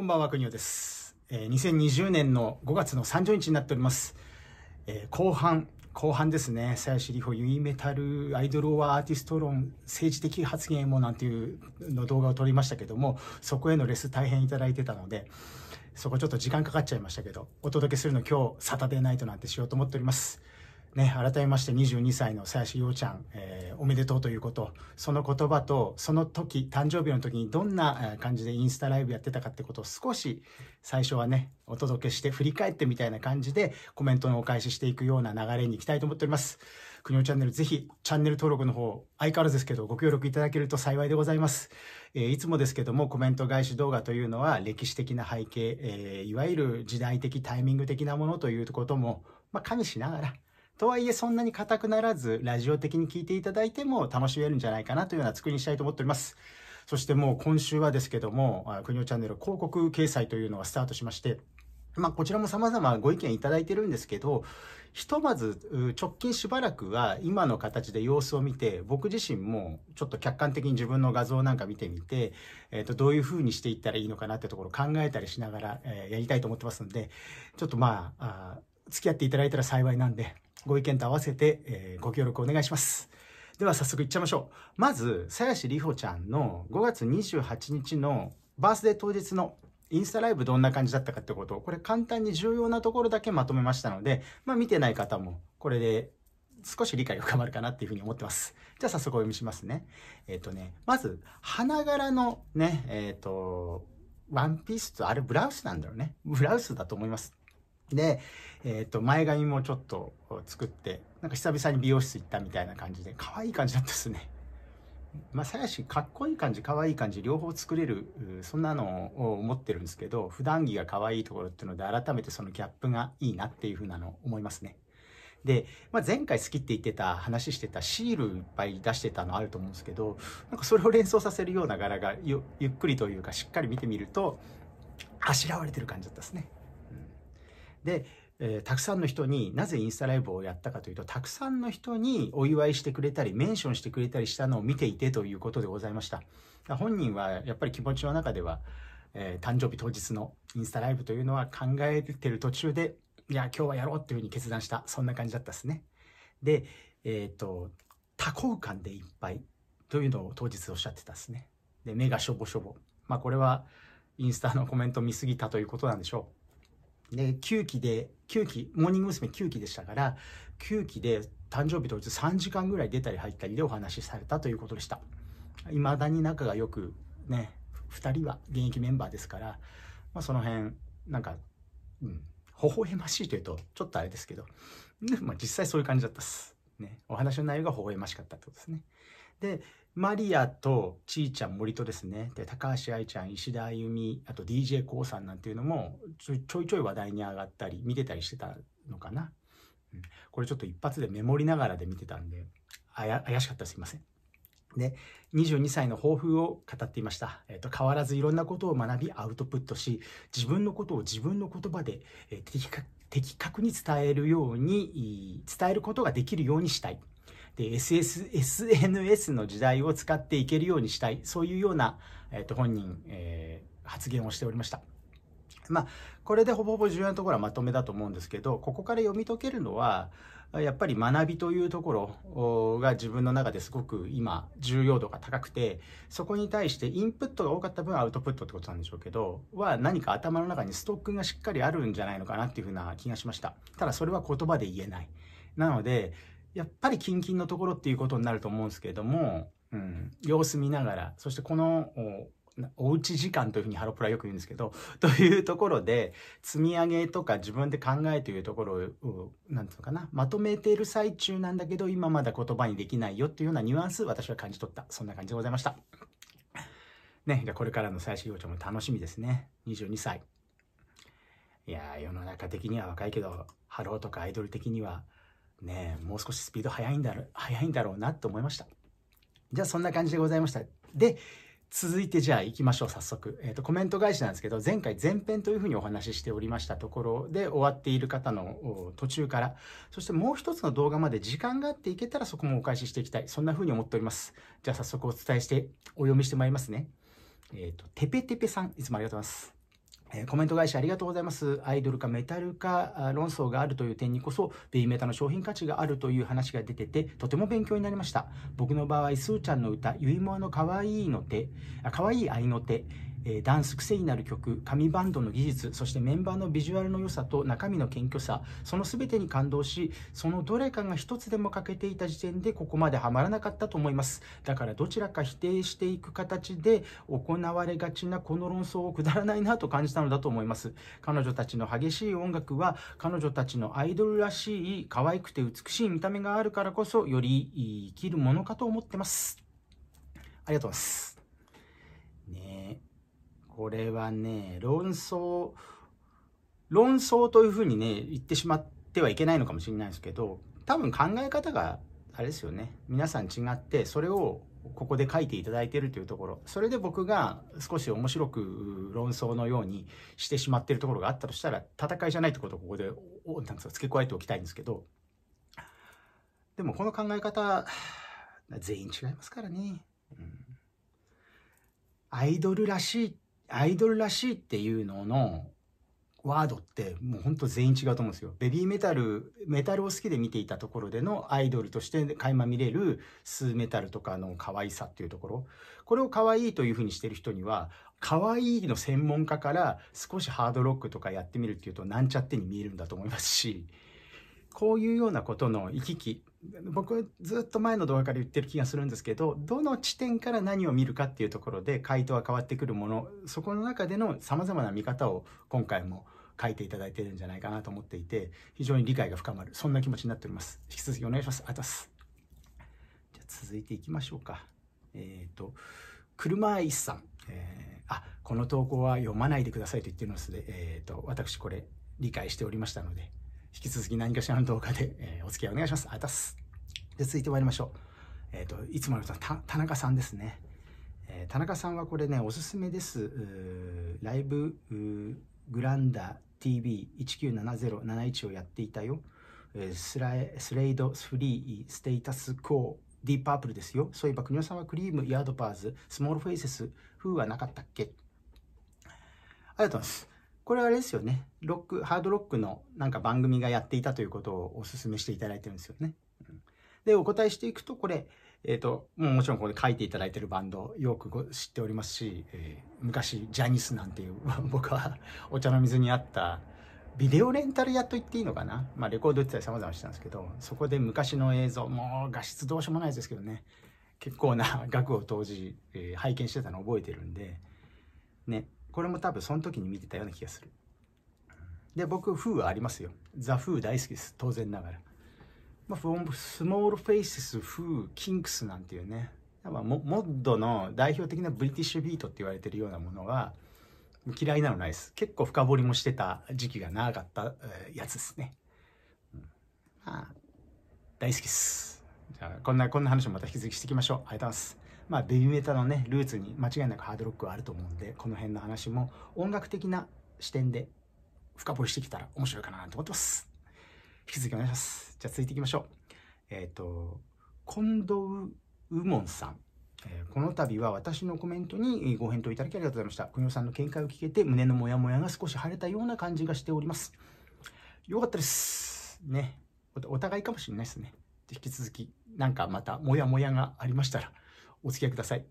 こんばんは、国尾です。え2020年の5月の30日になっております。え後半、後半ですね、鞘師里穂、ユイメタル、アイドルはアーティスト論、政治的発言もなんていうの動画を撮りましたけども、そこへのレス大変いただいてたので、そこちょっと時間かかっちゃいましたけど、お届けするの今日、サタデーナイトなんてしようと思っております。ね、改めまして22歳の鞘師陽ちゃん、えー、おめでとうということその言葉とその時誕生日の時にどんな感じでインスタライブやってたかってことを少し最初はねお届けして振り返ってみたいな感じでコメントのお返ししていくような流れにいきたいと思っております。くにチャンネルぜひチャンネル登録の方相変わらずですけどご協力いただけると幸いでございます。えー、いつもですけどもコメント返し動画というのは歴史的な背景、えー、いわゆる時代的タイミング的なものということも、まあ、加味しながらとはいえそんなに硬くならず、ラジオ的に聞いていただいても楽しめるんじゃないかなというような作りにしたいと思っております。そしてもう今週はですけども、国尾チャンネル広告掲載というのがスタートしまして、まあ、こちらも様々ご意見いただいてるんですけど、ひとまず直近しばらくは今の形で様子を見て、僕自身もちょっと客観的に自分の画像なんか見てみて、えっ、ー、と、どういう風にしていったらいいのかなってところを考えたりしながら、えー、やりたいと思ってますんで、ちょっとまあ、あ付き合っていただいたら幸いなんで、ご意見と合わせて、えー、ご協力お願いします。では早速いっちゃいましょう。まず、鞘師里帆ちゃんの5月28日のバースデー当日のインスタライブどんな感じだったかってことを、これ簡単に重要なところだけまとめましたので、まあ見てない方もこれで少し理解が深まるかなっていうふうに思ってます。じゃあ早速お読みしますね。えっ、ー、とね、まず、花柄のね、えっ、ー、と、ワンピースと、あれブラウスなんだろうね。ブラウスだと思います。で、えっ、ー、と、前髪もちょっと作って、なんか久々に美容室行ったみたいな感じで、可愛い感じだったですね。まあ、やし、かっこいい感じ、可愛い感じ、両方作れる、そんなのを思ってるんですけど、普段着が可愛いところっていうので、改めてそのギャップがいいなっていうふうなのを思いますね。で、まあ、前回好きって言ってた話してたシールいっぱい出してたのあると思うんですけどなんかそれを連想させるような柄がゆっくりというかしっかり見てみるとあしらわれてる感じだったですね。で、えー、たくさんの人になぜインスタライブをやったかというとたくさんの人にお祝いしてくれたりメンションしてくれたりしたのを見ていてということでございました本人はやっぱり気持ちの中では、えー、誕生日当日のインスタライブというのは考えてる途中でいや今日はやろうっていうふうに決断したそんな感じだったですねでえっ、ー、と多幸感でいっぱいというのを当日おっしゃってたですねで目がしょぼしょぼまあこれはインスタのコメント見すぎたということなんでしょうで、9期で、9期、モーニング娘。9期でしたから、9期で誕生日当日3時間ぐらい出たり入ったりでお話しされたということでした。未だに仲がよく、ね、2人は現役メンバーですから、まあ、その辺、なんか、うん、微笑ましいというと、ちょっとあれですけど、でまあ、実際そういう感じだったっす。ね、お話の内容が微笑ましかったってことですね。で、マリアとちいちゃん森とですね、で高橋愛ちゃん、石田あゆみ、あと d j k o さんなんていうのもちょちょいちょい話題に上がったり、見てたりしてたのかな。うん、これちょっと一発でメモりながらで見てたんで、あや怪しかったすいません。で、22歳の抱負を語っていました。えっ、ー、と、変わらずいろんなことを学びアウトプットし、自分のことを自分の言葉で、えー、的確に伝えるように、伝えることができるようにしたい。SS、SNS の時代を使っていけるようにしたい、そういうような、えっ、と、本人、えー、発言をしておりました。まあ、これでほぼほぼ重要なところはまとめだと思うんですけど、ここから読み解けるのは、やっぱり学びというところが自分の中ですごく今重要度が高くて、そこに対してインプットが多かった分アウトプットってことなんでしょうけど、は何か頭の中にストックがしっかりあるんじゃないのかなっていうふうな気がしました。ただそれは言葉で言えない。なので、やっぱりキンキンのところっていうことになると思うんですけれども、うん、様子見ながら、そしてこのおうち時間というふうにハロプラよく言うんですけど、というところで、積み上げとか自分で考えというところを、なんていうのかな、まとめている最中なんだけど、今まだ言葉にできないよっていうようなニュアンス、私は感じ取った。そんな感じでございました。ね、じゃこれからの最終要聴も楽しみですね。22歳。いや世の中的には若いけど、ハローとかアイドル的には、ねもう少しスピード速いんだろ速いんだろうなと思いましたじゃあそんな感じでございましたで続いてじゃあ行きましょう早速、えーと、とコメント返しなんですけど前回前編というふうにお話ししておりましたところで終わっている方の途中からそしてもう一つの動画まで時間があっていけたらそこもお返ししていきたいそんなふうに思っておりますじゃあ早速お伝えしてお読みしてまいりますねえっ、ー、とてぺてぺさんいつもありがとうございますえコメント返しありがとうございます。アイドルかメタルか論争があるという点にこそ、ベイメタの商品価値があるという話が出てて、とても勉強になりました。僕の場合、すーちゃんの歌、ゆいもあの可愛いの手、可愛い愛の手、えダンス癖になる曲紙バンドの技術そしてメンバーのビジュアルの良さと中身の謙虚さその全てに感動しそのどれかが一つでも欠けていた時点でここまではまらなかったと思いますだからどちらか否定していく形で行われがちなこの論争をくだらないなと感じたのだと思います彼女たちの激しい音楽は彼女たちのアイドルらしい可愛くて美しい見た目があるからこそより生きるものかと思ってますありがとうございますこれはね、論争、論争というふうにね、言ってしまってはいけないのかもしれないですけど、多分考え方が、あれですよね、皆さん違って、それをここで書いていただいてるというところ、それで僕が少し面白く論争のようにしてしまってるところがあったとしたら、戦いじゃないってことをここで、なんですか、付け加えておきたいんですけど、でもこの考え方、全員違いますからね。うんアイドルらしいっアイドルらしいっていうののワードってもうほんと全員違うと思うんですよ。ベビーメタル、メタルを好きで見ていたところでのアイドルとして垣間見れるスーメタルとかの可愛さっていうところ。これを可愛いというふうにしてる人には、可愛いの専門家から少しハードロックとかやってみるっていうとなんちゃってに見えるんだと思いますし、こういうようなことの行き来、僕ずっと前の動画から言ってる気がするんですけどどの地点から何を見るかっていうところで回答は変わってくるものそこの中でのさまざまな見方を今回も書いていただいてるんじゃないかなと思っていて非常に理解が深まるそんな気持ちになっております引き続きお願いしますあたすじゃ続いていきましょうかえっ、ー、と車椅子さん、えー、あこの投稿は読まないでくださいと言ってるので、えーと私これ理解しておりましたので引き続き何かしらの動画で、えー、お付き合いお願いします。ありがとうございます。で、続いて参りましょう。えっ、ー、と、いつもの人は田中さんですね。えー、田中さんはこれね、おすすめです。ライブグランダ TV197071 をやっていたよ。えスライスレイドフリーステータスコーディーパープルですよ。そういえば、国尾さんはクリーム、ヤードパーズ、スモールフェイセス、フーはなかったっけありがとうございます。これはあれですよね。ロック、ハードロックのなんか番組がやっていたということをお勧めしていただいてるんですよね。うん、で、お答えしていくと、これ、えっ、ー、と、もうもちろんこれ書いていただいてるバンド、よく知っておりますし、えー、昔、ジャニスなんていう、僕はお茶の水にあった、ビデオレンタル屋と言っていいのかなまあ、レコード言ってたり様々してたんですけど、そこで昔の映像、もう画質どうしようもないですけどね、結構な額を当時、えー、拝見してたの覚えてるんで、ね、これも多分その時に見てたような気がするで僕フーはありますよザ・フー大好きです当然ながらまあ、フォースモールフェイス、フー、キンクスなんていうね、まあ、モッドの代表的なブリティッシュビートって言われてるようなものは嫌いなのないです。結構深掘りもしてた時期が長かったやつですね。うん、まあ、大好きです。じゃあ、こんな、こんな話もまた引き続きしていきましょう。ありがとうございます。まあ、ベビメタのね、ルーツに間違いなくハードロックはあると思うんで、この辺の話も音楽的な視点で深掘りしてきたら面白いかなと思ってます。引き続きお願いします。じゃあ続いていきましょう。えっ、ー、と、近藤右門さん。えこの度は私のコメントにご返答いただきありがとうございました。国尾さんの見解を聞けて胸のモヤモヤが少し晴れたような感じがしております。よかったです。ね。お互いかもしれないですね。引き続き、なんかまたモヤモヤがありましたら、お付き合いください。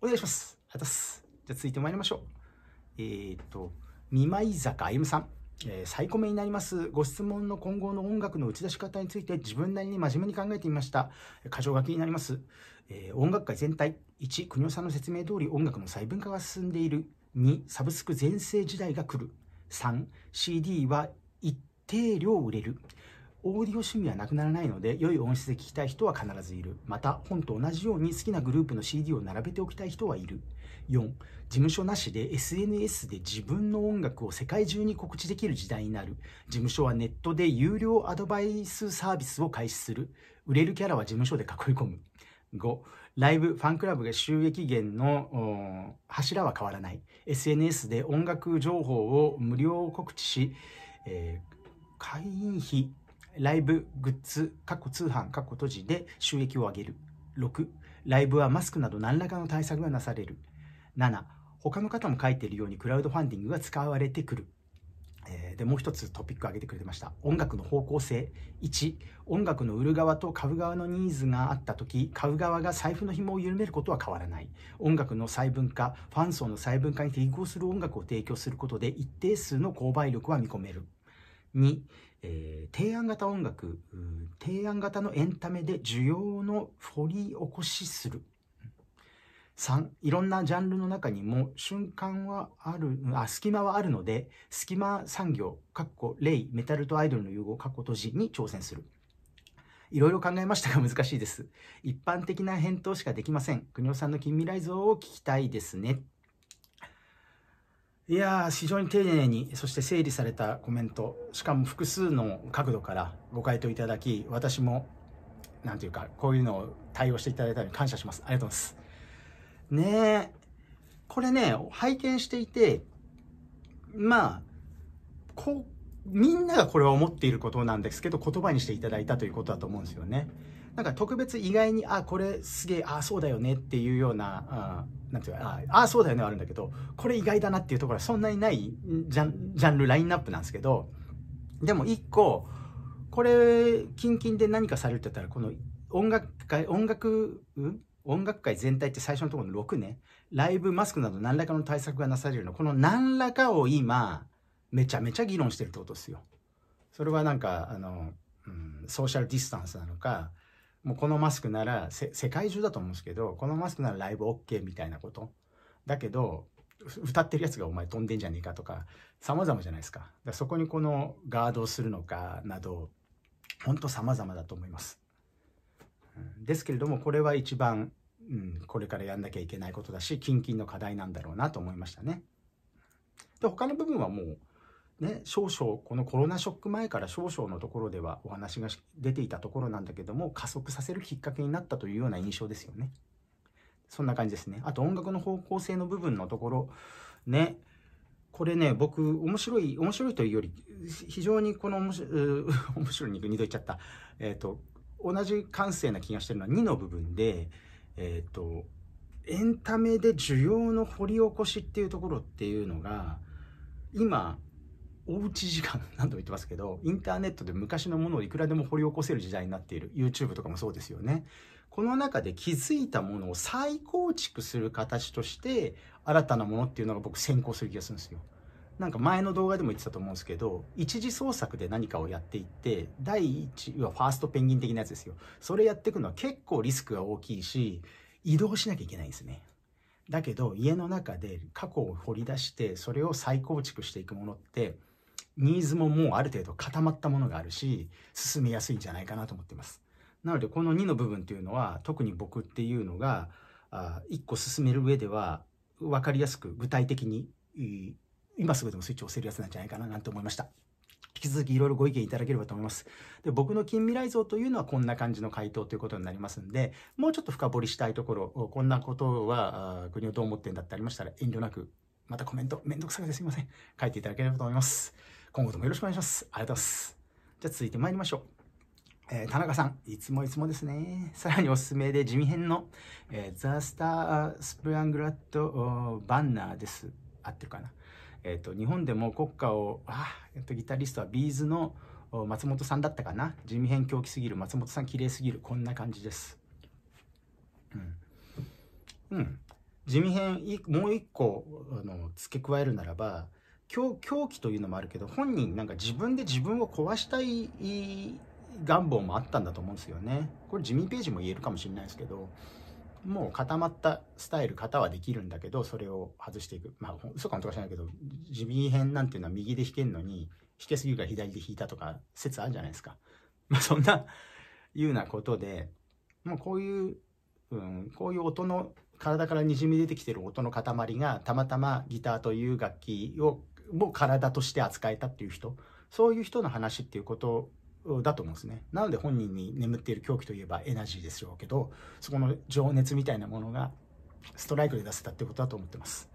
お願いします。ありがとうございます。じゃあ続いて参りましょう。えー、っと、舞枚坂歩さん。えー、サイコメになります。ご質問の今後の音楽の打ち出し方について自分なりに真面目に考えてみました。過剰書きになります。えー、音楽界全体。1、国尾さんの説明通り音楽の細分化が進んでいる。2、サブスク全盛時代が来る。3、CD は一定量売れる。オーディオ趣味はなくならないので、良い音質で聴きたい人は必ずいる。また、本と同じように好きなグループの CD を並べておきたい人はいる。4、事務所なしで SNS で自分の音楽を世界中に告知できる時代になる。事務所はネットで有料アドバイスサービスを開始する。売れるキャラは事務所で囲い込む。5、ライブ、ファンクラブが収益源の柱は変わらない。SNS で音楽情報を無料告知し、えー会員費ライブグッズ、かっこ通販、かっこ閉じで収益を上げる。6、ライブはマスクなど何らかの対策がなされる。7、他の方も書いているようにクラウドファンディングが使われてくる。えで、もう一つトピックを挙げてくれてました。音楽の方向性。1、音楽の売る側と買う側のニーズがあった時、買う側が財布の紐を緩めることは変わらない。音楽の細分化、ファン層の細分化に適合する音楽を提供することで一定数の購買力は見込める。2えー、提案型音楽提案型のエンタメで需要の掘り起こしする三、いろんなジャンルの中にも瞬間はあるあ隙間はあるので隙間産業かっこレイメタルとアイドルの融合かっこ閉じに挑戦するいろいろ考えましたが難しいです一般的な返答しかできません国尾さんの近未来像を聞きたいですねいやー、非常に丁寧に、そして整理されたコメント、しかも複数の角度からご回答いただき、私も、なんていうか、こういうのを対応していただいたのに感謝します。ありがとうございます。ねえ、これね、拝見していて、まあ、こう、みんながこれは思っていることなんですけど、言葉にしていただいたということだと思うんですよね。なんか特別意外に、あ、これすげえ、あ、そうだよねっていうような、あなんていうか、あ、あそうだよねはあるんだけど、これ意外だなっていうところはそんなにないジャンジャンル、ラインナップなんですけど、でも一個、これ、キンキンで何かされるって言ったら、この音楽会、音楽、うん音楽界全体って最初のところの6ね、ライブマスクなど何らかの対策がなされるの、この何らかを今、めちゃめちゃ議論してるってことですよ。それはなんか、あの、うん、ソーシャルディスタンスなのか、もうこのマスクなら、世界中だと思うんですけど、このマスクならライブ OK みたいなこと。だけど、歌ってるやつがお前飛んでんじゃねえかとか、様々じゃないですか。だそこにこのガードをするのかなど、本当様々だと思います。ですけれども、これは一番、うん、これからやんなきゃいけないことだし、近々の課題なんだろうなと思いましたね。で、他の部分はもう、ね、少々、このコロナショック前から少々のところではお話が出ていたところなんだけども、加速させるきっかけになったというような印象ですよね。そんな感じですね。あと音楽の方向性の部分のところ、ね、これね、僕、面白い、面白いというより、非常にこの面白 面白いに2度言っちゃった。えっ、ー、と、同じ感性な気がしてるのは2の部分で、えっ、ー、と、エンタメで需要の掘り起こしっていうところっていうのが、今、おうち時間何度も言ってますけどインターネットで昔のものをいくらでも掘り起こせる時代になっている YouTube とかもそうですよねこの中で気づいたものを再構築する形として新たなものっていうのが僕先行する気がするんですよなんか前の動画でも言ってたと思うんですけど一次創作で何かをやっていって第1はファーストペンギン的なやつですよそれやっていくのは結構リスクが大きいし移動しなきゃいけないんですねだけど家の中で過去を掘り出してそれを再構築していくものってニーズももうある程度固まったものがあるし、進めやすいんじゃないかなと思っています。なので、この2の部分っていうのは、特に僕っていうのが、あ1個進める上では、分かりやすく具体的に、今すぐでもスイッチを押せるやつなんじゃないかななんて思いました。引き続きいろいろご意見いただければと思います。で、僕の近未来像というのはこんな感じの回答ということになりますんで、もうちょっと深掘りしたいところ、こんなことは国をどう思ってんだってありましたら遠慮なく、またコメントめんどくさくてすいません。書いていただければと思います。今後ともよろしくお願いします。ありがとうございます。じゃあ続いて参りましょう。えー、田中さん、いつもいつもですね。さらにおすすめで地味編の、えー、ザ・スター・スプラングラッド・バンナーです。合ってるかな。えっ、ー、と、日本でも国歌を、あ、えっと、ギタリストはビーズの松本さんだったかな。地味編狂気すぎる、松本さん綺麗すぎる、こんな感じです。うん。うん。地味編、もう一個あの付け加えるならば、狂狂気というのもあるけど本人なんか自分で自分を壊したい願望もあったんだと思うんですよねこれジミー・ページも言えるかもしれないですけどもう固まったスタイル型はできるんだけどそれを外していくまあ嘘かもとか知らないけど自民編なんていうのは右で弾けるのに弾けすぎるから左で弾いたとか説あるじゃないですか、まあ、そんないうなことでもうこういう、うん、こういう音の体からにじみ出てきてる音の塊がたまたまギターという楽器をも体として扱えたっていう人そういう人の話っていうことだと思うんですねなので本人に眠っている狂気といえばエナジーでしょうけどそこの情熱みたいなものがストライクで出せたってことだと思ってます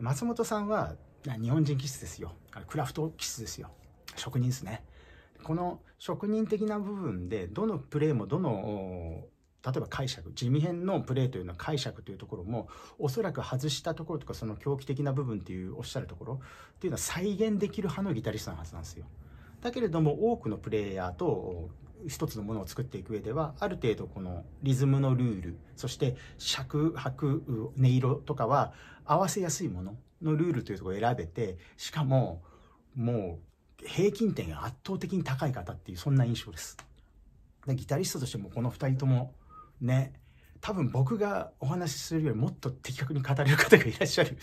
松本さんは日本人気質ですよクラフト気質ですよ職人ですねこの職人的な部分でどのプレーもどの例えば解釈地味編のプレーというのは解釈というところもおそらく外したところとかその狂気的な部分っていうおっしゃるところっていうのは再現できる派のギタリストのはずなんですよだけれども多くのプレイヤーと一つのものを作っていく上ではある程度このリズムのルールそして尺拍音色とかは合わせやすいもののルールというところを選べてしかももう平均点が圧倒的に高い方っていうそんな印象です。でギタリストとしてもこの2人ともね多分僕がお話しするよりもっと的確に語れる方がいらっしゃる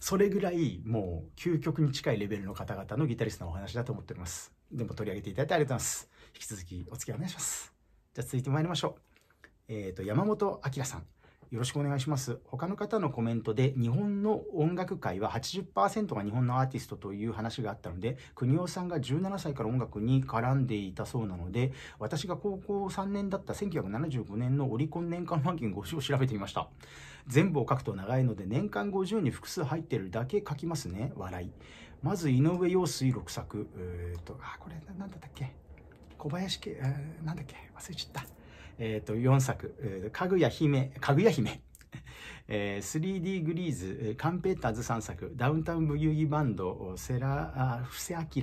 それぐらいもう究極に近いレベルの方々のギタリストのお話だと思っておりますでも取り上げていただいてありがとうございます引き続きお付き合いお願いしますじゃあ続いて参りましょうえっ、ー、と山本明さんよろしくお願いします。他の方のコメントで、日本の音楽界は80%が日本のアーティストという話があったので、国尾さんが17歳から音楽に絡んでいたそうなので、私が高校3年だった1975年のオリコン年間ランキングを調べてみました。全部を書くと長いので、年間50に複数入ってるだけ書きますね。笑い。まず、井上陽水6作。えっと、あ、これ、なんだったっけ小林家、えー、なんだっけ忘れちゃった。えっ、ー、と、4作、えかぐや姫、かぐや姫、えー、3D グリーズ、カンペーターズ3作、ダウンタウンブギウギバンド、セラ、あ布施明、キ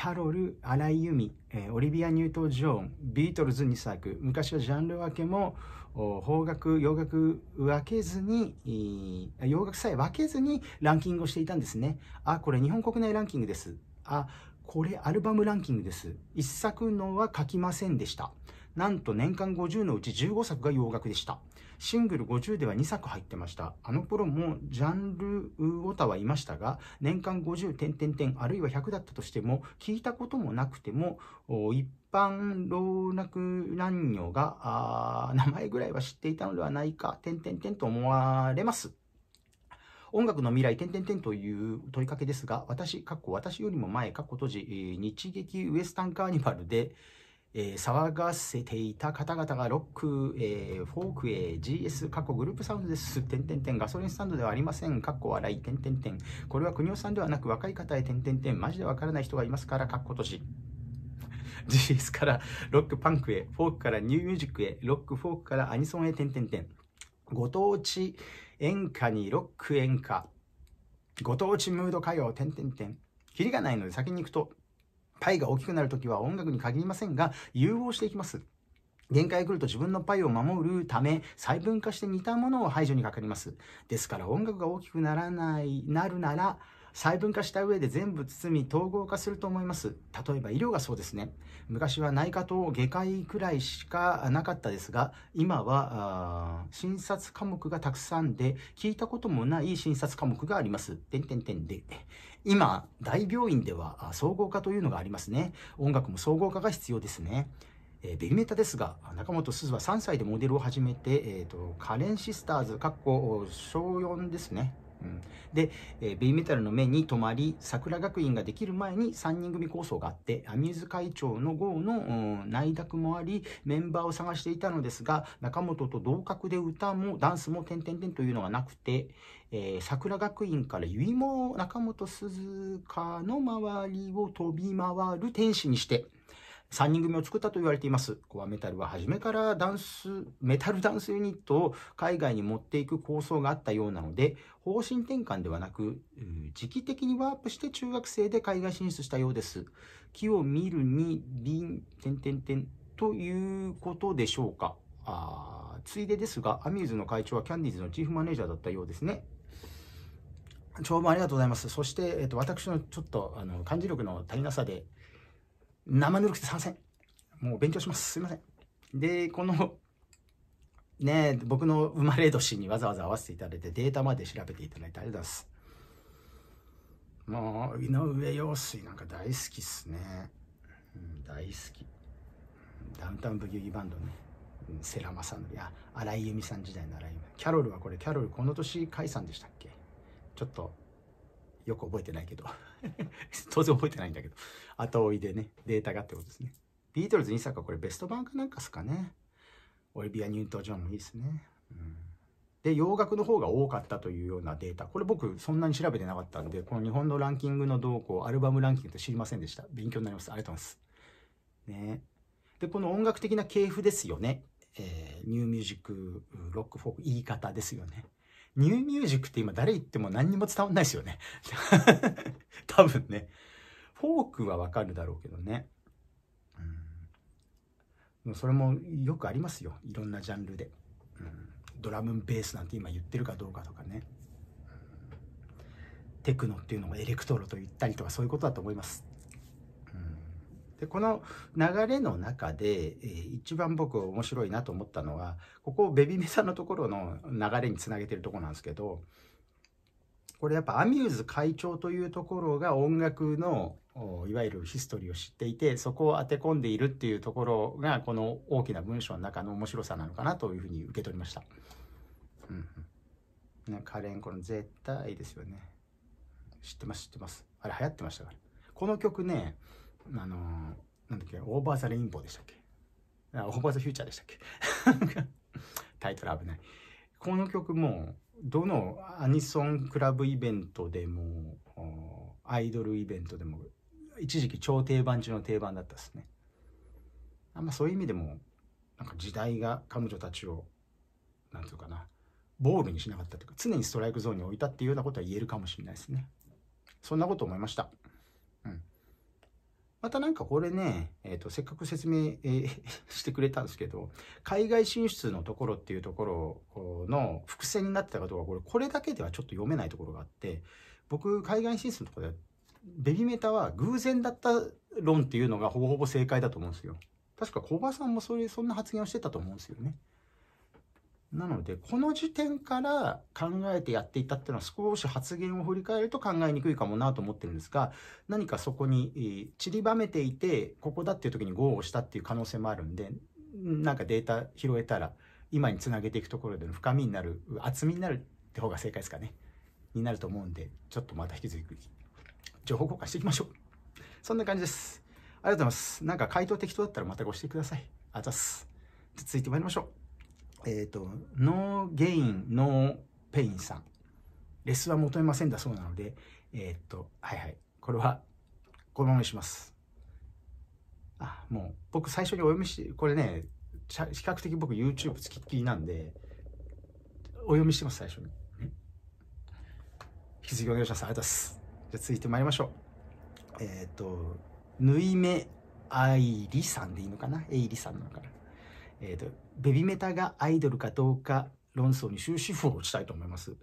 ャロル、荒井由実、えー、オリビア・ニュート・ジョーン、ビートルズ2作、昔はジャンル分けも、邦楽、洋楽分けずに、洋楽さえ分けずにランキングをしていたんですね。あ、これ日本国内ランキングです。あ、これアルバムランキングです。1作のは書きませんでした。なんと年間50のうち15作が洋楽でした。シングル50では2作入ってました。あの頃もジャンルウオタはいましたが、年間50点点点あるいは100だったとしても、聞いたこともなくても、一般老若男女が、名前ぐらいは知っていたのではないか、点点点と思われます。音楽の未来、点点点という問いかけですが、私、過去、私よりも前、過去当時、日劇ウエスタンカーニバルで、えー、騒がせていた方々がロック、えー、フォークへ GS、過去グループサウンドです、点点点、ガソリンスタンドではありません、かっこ笑い、点点点、これは国尾さんではなく若い方へ、点点点、マジでわからない人がいますから、かっことし。GS からロックパンクへ、フォークからニューミュージックへ、ロックフォークからアニソンへ、点点点。ご当地演歌にロック演歌。ご当地ムード歌謡、点点点。キリがないので先に行くと、パイが大きくなるときは音楽に限りませんが、融合していきます。限界が来ると自分のパイを守るため、細分化して似たものを排除にかかります。ですから音楽が大きくならない、なるなら、細分化した上で全部包み統合化すると思います例えば医療がそうですね昔は内科と外科医くらいしかなかったですが今は診察科目がたくさんで聞いたこともない診察科目があります点点点で今、大病院では総合化というのがありますね。音楽も総合化が必要ですね。えー、ベビメタですが、中本すずは3歳でモデルを始めて、えーと、カレンシスターズ、かっこ小4ですね。うん、で、えー、ベイメタルの目に留まり桜学院ができる前に3人組構想があってアミューズ会長の号の内諾もありメンバーを探していたのですが中本と同格で歌もダンスも点々点というのがなくて、えー、桜学院から結も中本鈴鹿の周りを飛び回る天使にして、3人組を作ったと言われています。コアメタルは初めからダンス、メタルダンスユニットを海外に持っていく構想があったようなので、方針転換ではなく、時期的にワープして中学生で海外進出したようです。木を見るに、てんてん、ということでしょうか。あついでですが、アミューズの会長はキャンディーズのチーフマネージャーだったようですね。長文ありがとうございます。そして、えっと、私のちょっと、あの、漢字力の足りなさで、生ぬるくて参戦。もう勉強します。すいません。で、この、ね、僕の生まれ年にわざわざ合わせていただいて、データまで調べていただいてありがとうございます。もう、井上陽水なんか大好きっすね。うん、大好き。ダウンタウンブギウギバンドね。世良正いや荒井由美さん時代の荒井由美キャロルはこれキャロルこの年解散でしたっけちょっとよく覚えてないけど 当然覚えてないんだけど後追いでねデータがってことですねビートルズ2作はこれベスト版かなんかすかねオリビア・ニュートジョンもいいですね、うん、で洋楽の方が多かったというようなデータこれ僕そんなに調べてなかったんでこの日本のランキングの動向アルバムランキングって知りませんでした勉強になりますありがとうございますねでこの音楽的な系譜ですよね、えー、ニューミュージックロックフォーク言い方ですよねニューミュージックって今誰言っても何にも伝わんないですよね 多分ね。フォークはわかるだろうけどね。うん。それもよくありますよ。いろんなジャンルで。うん、ドラムベースなんて今言ってるかどうかとかね。テクノっていうのをエレクトロと言ったりとかそういうことだと思います。でこの流れの中で、えー、一番僕面白いなと思ったのはここをベビメさんのところの流れにつなげてるとこなんですけどこれやっぱアミューズ会長というところが音楽のいわゆるヒストリーを知っていてそこを当て込んでいるっていうところがこの大きな文章の中の面白さなのかなというふうに受け取りました。うんね、カレンコの絶対ですよね。知ってます知ってます。あれ流行ってましたから。この曲ねあのー、なんだっけ、オーバーザレインボーでしたっけあオーバーザフューチャーでしたっけ タイトル危ない。この曲も、どのアニソンクラブイベントでも、アイドルイベントでも、一時期超定番中の定番だったですね。あんまそういう意味でも、なんか時代が彼女たちを、なんていうかな、ボールにしなかったというか、常にストライクゾーンに置いたっていうようなことは言えるかもしれないですね。そんなこと思いました。またなんかこれね、えっ、ー、と、せっかく説明、えー、してくれたんですけど、海外進出のところっていうところの伏線になってたかどうか、これ、これだけではちょっと読めないところがあって、僕、海外進出のところで、ベビメタは偶然だった論っていうのがほぼほぼ正解だと思うんですよ。確か小林さんもそう、そんな発言をしてたと思うんですよね。なので、この時点から考えてやっていたっていうのは少し発言を振り返ると考えにくいかもなと思ってるんですが、何かそこに散りばめていて、ここだっていう時に合をしたっていう可能性もあるんで、なんかデータ拾えたら、今につなげていくところでの深みになる、厚みになるって方が正解ですかね。になると思うんで、ちょっとまた引き続き、情報交換していきましょう。そんな感じです。ありがとうございます。なんか回答適当だったらまたご指摘ください。あざっす。じゃ続いて参りましょう。えっ、ー、と、ノーゲイン、ノーペインさん。レスは求めませんだそうなので、えっ、ー、と、はいはい。これは、このままにします。あ、もう、僕最初にお読みして、これね、比較的僕 YouTube つきっきりなんで、お読みしてます、最初に。引き続きお願いします。ありがとうございます。じゃあ続いてまいりましょう。えっ、ー、と、縫い目あいりさんでいいのかなえいりさんなのかなえーと、ベビメタがアイドルかどうか論争に終止符を打ちたいと思います。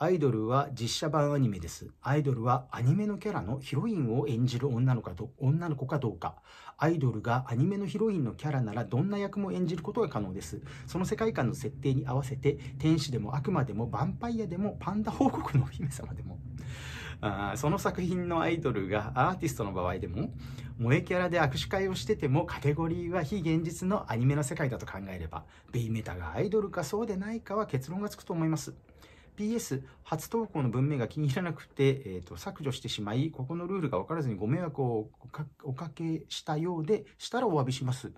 アイドルは実写版アニメです。アイドルはアニメのキャラのヒロインを演じる女の子かど女の子かどうか。アイドルがアニメのヒロインのキャラならどんな役も演じることが可能です。その世界観の設定に合わせて、天使でも悪魔でもヴァンパイアでもパンダ王国のお姫様でも。あその作品のアイドルがアーティストの場合でも萌えキャラで握手会をしててもカテゴリーは非現実のアニメの世界だと考えればベイメタがアイドルかそうでないかは結論がつくと思います PS 初投稿の文面が気に入らなくて、えーと、削除してしまいここのルールが分からずにご迷惑をおかけしたようでしたらお詫びします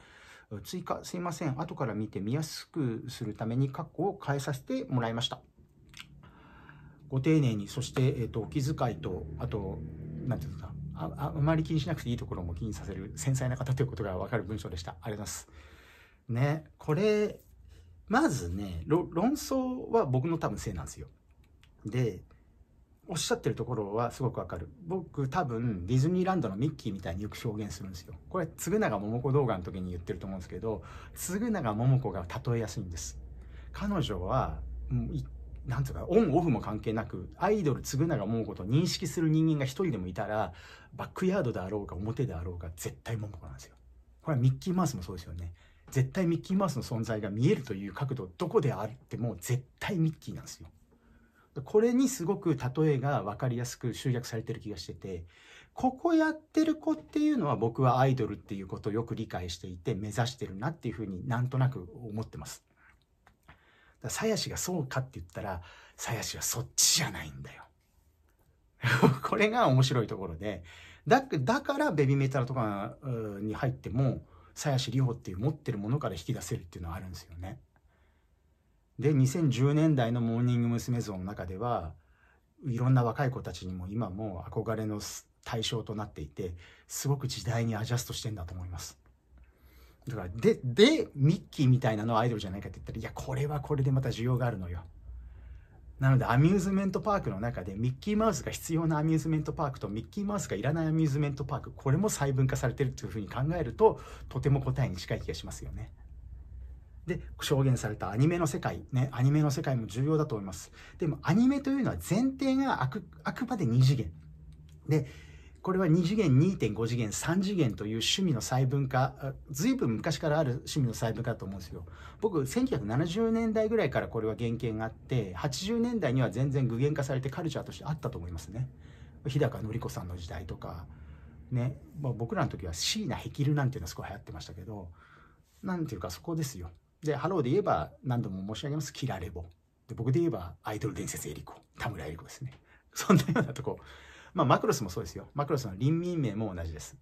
追加すいません後から見て見やすくするために括弧を変えさせてもらいましたご丁寧に、そして、えっ、ー、と、お気遣いと、あと、なんていうか、ああまり気にしなくていいところも気にさせる繊細な方ということがわかる文章でした。ありがとうございます。ね、これ、まずね、論争は僕の多分せいなんですよ。で、おっしゃってるところはすごくわかる。僕多分ディズニーランドのミッキーみたいによく表現するんですよ。これ、嗣永桃子動画の時に言ってると思うんですけど、嗣永桃子が例えやすいんです。彼女は、うん、なんとか、オンオフも関係なく、アイドル、嗣永桃子と認識する人間が一人でもいたら、バックヤードであろうが表であろうが、絶対桃子なんですよ。これはミッキーマウスもそうですよね。絶対ミッキーマウスの存在が見えるという角度、どこであっても絶対ミッキーなんですよ。これにすごく例えが分かりやすく集約されてる気がしてて、ここやってる子っていうのは僕はアイドルっていうことをよく理解していて目指してるなっていうふうになんとなく思ってます。だ鞘師がそうかって言ったら、鞘師はそっちじゃないんだよ。これが面白いところで、だ、だからベビーメタルとかに入っても、鞘師里穂っていう持ってるものから引き出せるっていうのはあるんですよね。で、2010年代のモーニング娘。像の中では、いろんな若い子たちにも今も憧れの対象となっていて、すごく時代にアジャストしてんだと思います。だから、で、で、ミッキーみたいなのはアイドルじゃないかって言ったら、いや、これはこれでまた需要があるのよ。なので、アミューズメントパークの中で、ミッキーマウスが必要なアミューズメントパークと、ミッキーマウスがいらないアミューズメントパーク、これも細分化されてるというふうに考えると、とても答えに近い気がしますよね。で、証言されたアニメの世界、ね、アニメの世界も重要だと思います。でも、アニメというのは前提があくあくまで二次元。で、これは2次元2.5次元3次元という趣味の細分化随分昔からある趣味の細分化だと思うんですよ僕1970年代ぐらいからこれは原型があって80年代には全然具現化されてカルチャーとしてあったと思いますね日高のり子さんの時代とかね、まあ、僕らの時は椎名ヘキルなんていうのはすごい流行ってましたけどなんていうかそこですよでハローで言えば何度も申し上げますキラレボで僕で言えばアイドル伝説エリコ田村エリコですねそんなようなとこまあ、マクロスもそうですよ。マクロスの林民名も同じです。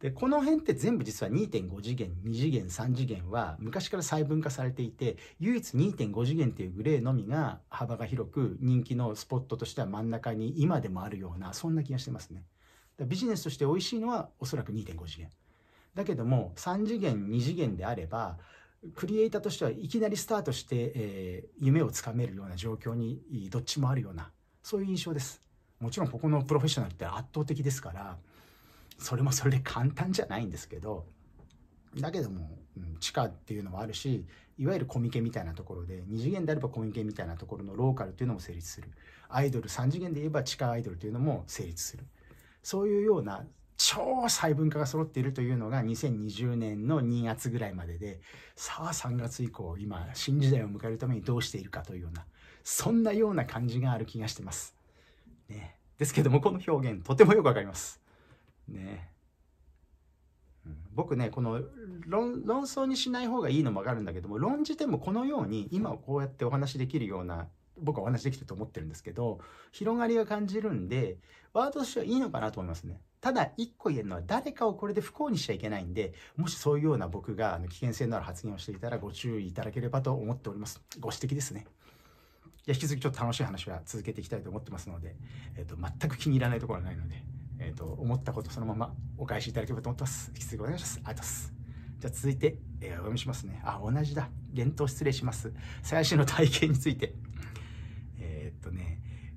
で、この辺って全部実は2.5次元、2次元、3次元は昔から細分化されていて、唯一2.5次元っていうグレーのみが幅が広く人気のスポットとしては真ん中に今でもあるような、そんな気がしてますね。ビジネスとして美味しいのはおそらく2.5次元。だけども3次元、2次元であれば、クリエイターとしてはいきなりスタートして、えー、夢をつかめるような状況にどっちもあるような、そういう印象です。もちろんここのプロフェッショナルって圧倒的ですからそれもそれで簡単じゃないんですけどだけども、うん、地下っていうのもあるしいわゆるコミケみたいなところで2次元であればコミケみたいなところのローカルっていうのも成立するアイドル3次元で言えば地下アイドルというのも成立するそういうような超細分化が揃っているというのが2020年の2月ぐらいまででさあ3月以降今新時代を迎えるためにどうしているかというようなそんなような感じがある気がしてます。ね、ですけどもこの表現とてもよくわかります。ね、僕ねこの論争にしない方がいいのもわかるんだけども論じてもこのように今こうやってお話しできるような僕はお話できてると思ってるんですけど広がりが感じるんでワードとしてはいいのかなと思いますね。ただ一個言えるのは誰かをこれで不幸にしちゃいけないんでもしそういうような僕が危険性のある発言をしていたらご注意いただければと思っております。ご指摘ですね。引き続きちょっと楽しい話は続けていきたいと思ってますので、えーと、全く気に入らないところはないので、えーと、思ったことそのままお返しいただければと思ってます引き続きお願いしますありがとうございますじゃあ続いて、えー、お読みしますねあ同じだ伝統失礼します最新の体験について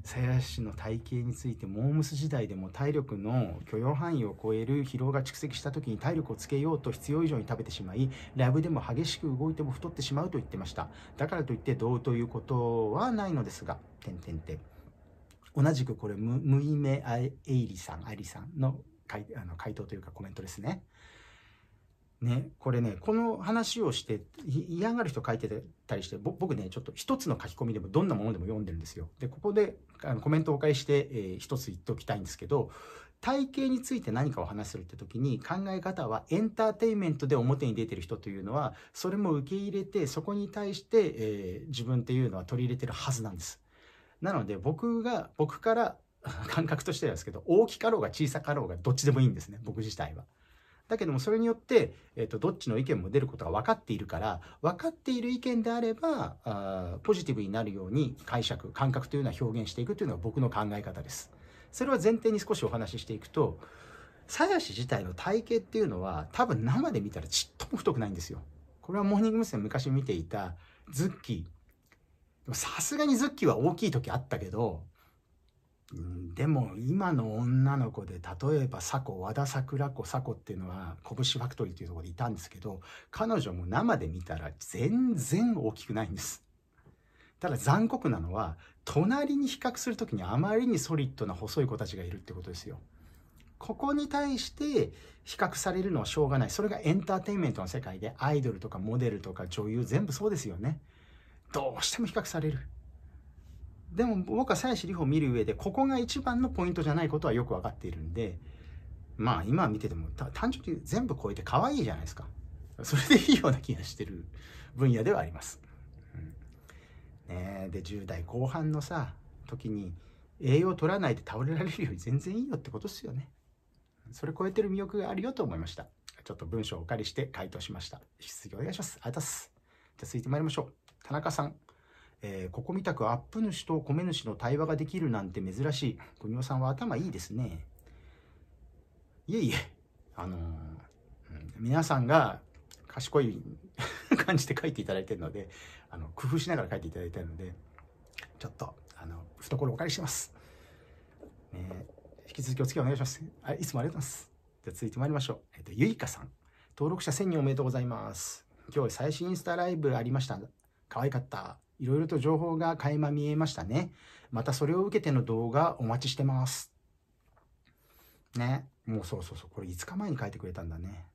鞘師の体型についてモームス時代でも体力の許容範囲を超える疲労が蓄積した時に体力をつけようと必要以上に食べてしまいライブでも激しく動いても太ってしまうと言ってましただからといってどうということはないのですが点々点同じくこれムイメ・エイリさん愛理さんの回あの回答というかコメントですねね、これね、この話をして嫌がる人書いてたりして、僕ね、ちょっと一つの書き込みでもどんなものでも読んでるんですよ。で、ここであのコメントをお返して、えー、一つ言っておきたいんですけど、体型について何かを話するって時に考え方はエンターテインメントで表に出てる人というのは、それも受け入れて、そこに対して、えー、自分っていうのは取り入れてるはずなんです。なので僕が、僕から感覚としてはですけど、大きかろうが小さかろうがどっちでもいいんですね、僕自体は。だけどもそれによって、えっと、どっちの意見も出ることが分かっているから分かっている意見であればあポジティブになるように解釈感覚というのは表現していくというのが僕の考え方です。それは前提に少しお話ししていくと鞘師自体の体型っていうのは多分生で見たらちっとも太くないんですよ。これはモーニング娘。昔見ていたズッキー。さすがにズッキーは大きい時あったけど、でも今の女の子で例えば佐古和田桜子佐古っていうのは拳ファクトリーというところでいたんですけど彼女も生で見たら全然大きくないんですただ残酷なのは隣に比較する時にあまりにソリッドな細い子たちがいるってことですよここに対して比較されるのはしょうがないそれがエンターテインメントの世界でアイドルとかモデルとか女優全部そうですよねどうしても比較されるでも僕は鞘師里穂を見る上でここが一番のポイントじゃないことはよく分かっているんでまあ今見てても単純に全部超えて可愛いじゃないですかそれでいいような気がしてる分野ではあります。うん、ね、で10代後半のさ時に栄養を取らないで倒れられるより全然いいよってことですよね。それ超えてる魅力があるよと思いました。ちょっと文章をお借りして回答しました。引き続きお願いします。ありがとうございます。じゃあ続いて参りましょう。田中さん。えー、ここみたくアップ主と米主の対話ができるなんて珍しい。国尾さんは頭いいですね。いえいえ、あのー、皆さんが賢い 感じで書いていただいてるので、あの、工夫しながら書いていただいてるので、ちょっと、あの、懐お借りしてます。ね、引き続きお付き合いお願いします。はいつもありがとうございます。じゃ続いて参りましょう。えっと、ゆいかさん。登録者1000人おめでとうございます。今日最新インスタライブありました。可愛かった。いろいろと情報が垣間見えましたね。またそれを受けての動画お待ちしてます。ね。もうそうそうそう。これ5日前に書いてくれたんだね。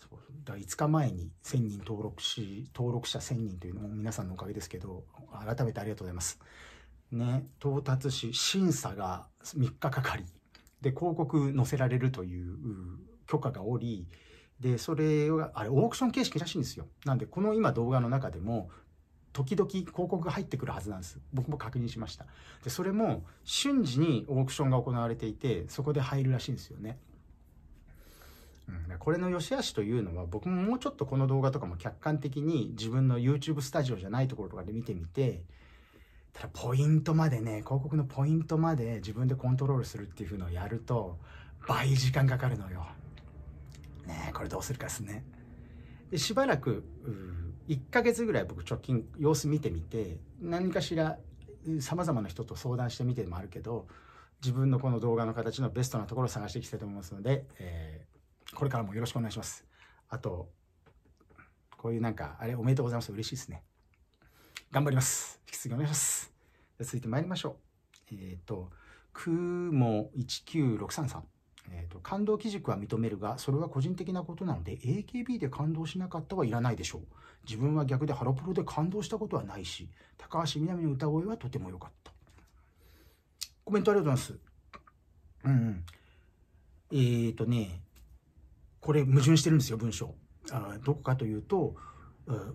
そうだ5日前に1000人登録し、登録者1000人というのも皆さんのおかげですけど、改めてありがとうございます。ね、到達し、審査が3日かかり、で、広告載せられるという許可がおり、で、それが、あれ、オークション形式らしいんですよ。なんで、この今動画の中でも、時々広告が入ってくるはずなんです僕も確認しましたでそれも瞬時にオークションが行われていてそこで入るらしいんですよねうん、これの良し悪しというのは僕ももうちょっとこの動画とかも客観的に自分の YouTube スタジオじゃないところとかで見てみてただポイントまでね広告のポイントまで自分でコントロールするっていう風のをやると倍時間かかるのよ。ねこれどうするかっすね。でしばらく1ヶ月ぐらい僕直近様子見てみて何かしらさまざまな人と相談してみてもあるけど自分のこの動画の形のベストなところを探していきたいと思いますので、えー、これからもよろしくお願いします。あとこういうなんかあれおめでとうございます嬉しいですね。頑張ります。引き続きお願いします。続いて参りましょう。えっ、ー、と、くも19633。えーと、感動基軸は認めるがそれは個人的なことなので AKB で感動しなかったはいらないでしょう自分は逆でハロプロで感動したことはないし高橋みなみの歌声はとても良かったコメントありがとうございますうんうんえっ、ー、とねこれ矛盾してるんですよ文章あどこかというと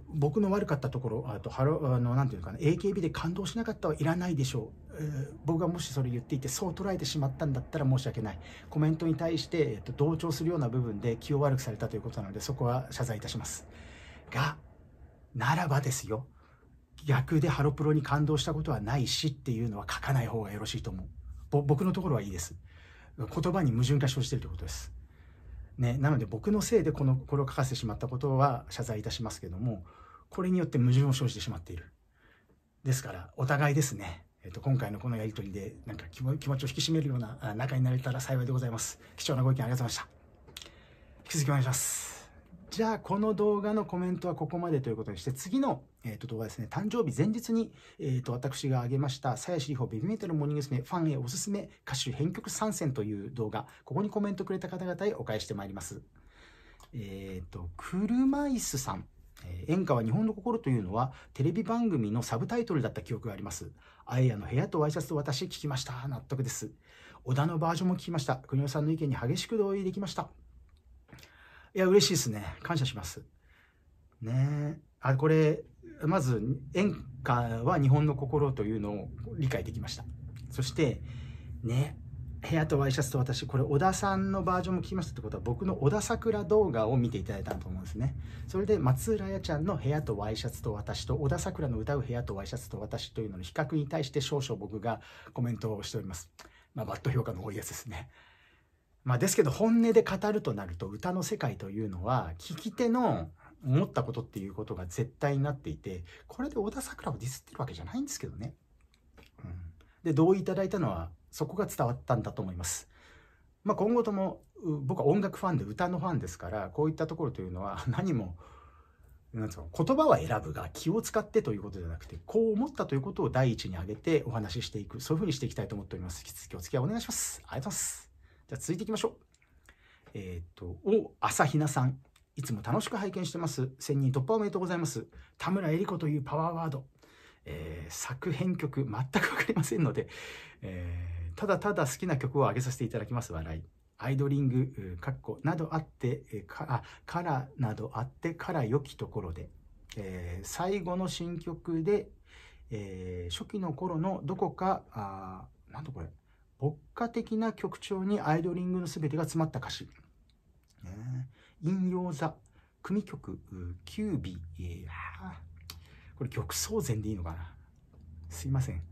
僕の悪かったところあとハロあのなんていうかな AKB で感動しなかったはいらないでしょう、えー、僕がもしそれ言っていてそう捉えてしまったんだったら申し訳ないコメントに対して、えっと、同調するような部分で気を悪くされたということなのでそこは謝罪いたしますがならばですよ逆でハロプロに感動したことはないしっていうのは書かない方がよろしいと思う僕のところはいいです言葉に矛盾が生じているということですね、なので僕のせいでこのこれを書かせてしまったことは謝罪いたしますけどもこれによって矛盾を生じてしまっているですからお互いですね、えっと、今回のこのやり取りでなんか気持ちを引き締めるような仲になれたら幸いでございます貴重なご意見ありがとうございました引き続きお願いしますじゃあ、この動画のコメントはここまでということにして、次の、えー、と動画ですね、誕生日前日に、えー、と私が挙げました、鞘師里穂ベビーメタルモーニング娘。ファンへおすすめ歌手編曲参戦という動画、ここにコメントくれた方々へお返してまいります。えっ、ー、と、車椅子さん。演歌は日本の心というのはテレビ番組のサブタイトルだった記憶があります。あややの部屋とワイシャツと私聞きました。納得です。小田のバージョンも聞きました。国尾さんの意見に激しく同意できました。いや、嬉しいですね。感謝します。ねあ、これ、まず、演歌は日本の心というのを理解できました。そして、ね、部屋とワイシャツと私、これ、小田さんのバージョンも聞きましたってことは、僕の小田桜動画を見ていただいたと思うんですね。それで、松浦彩ちゃんの部屋とワイシャツと私と、小田桜の歌う部屋とワイシャツと私というのの比較に対して少々僕がコメントをしております。まあ、バット評価の多いやつですね。まあ、ですけど本音で語るとなると歌の世界というのは聞き手の思ったことっていうことが絶対になっていてこれで小田桜をディスってるわけじゃないんですけどね。うん、で同意いただいたのはそこが伝わったんだと思います。まあ、今後とも僕は音楽ファンで歌のファンですからこういったところというのは何もなんつうの言葉は選ぶが気を使ってということじゃなくてこう思ったということを第一に挙げてお話ししていくそういうふうにしていきたいと思っております。引き続きお付き合いお願いします。ありがとうございます。じゃあ続いていきましょう。えー、っと、お、朝比奈さん。いつも楽しく拝見してます。1人突破おめでとうございます。田村恵里子というパワーワード。えー、作編曲全くわかりませんので、えー、ただただ好きな曲を上げさせていただきます。笑い。アイドリング、かっこなどあって、かあからなどあってから良きところで、えー、最後の新曲で、えー、初期の頃のどこか、あなんだこれ、牧歌的な曲調にアイドリングの全てが詰まった歌詞。ね、引用座、組曲、キュービー。これ曲騒然でいいのかなすいません。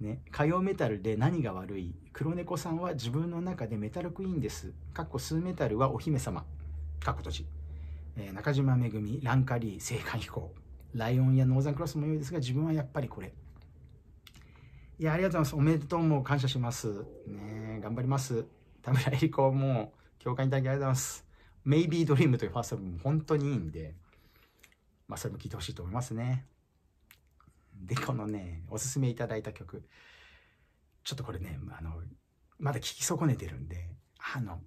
ね、歌謡メタルで何が悪い黒猫さんは自分の中でメタルクイーンです。かっこ数メタルはお姫様。かっこ閉じ。え中島めぐみ、ランカリー、青函飛行。ライオンやノーザンクロスも良いですが、自分はやっぱりこれ。いや、ありがとうございます。おめでとうも感謝します。ね頑張ります。田村えり子も共感いただきありがとうございます。Maybe Dream というファーストアルバム、本当にいいんで、まあ、それも聴いてほしいと思いますね。で、このね、おすすめいただいた曲、ちょっとこれね、あの、まだ聴き損ねてるんで、あの、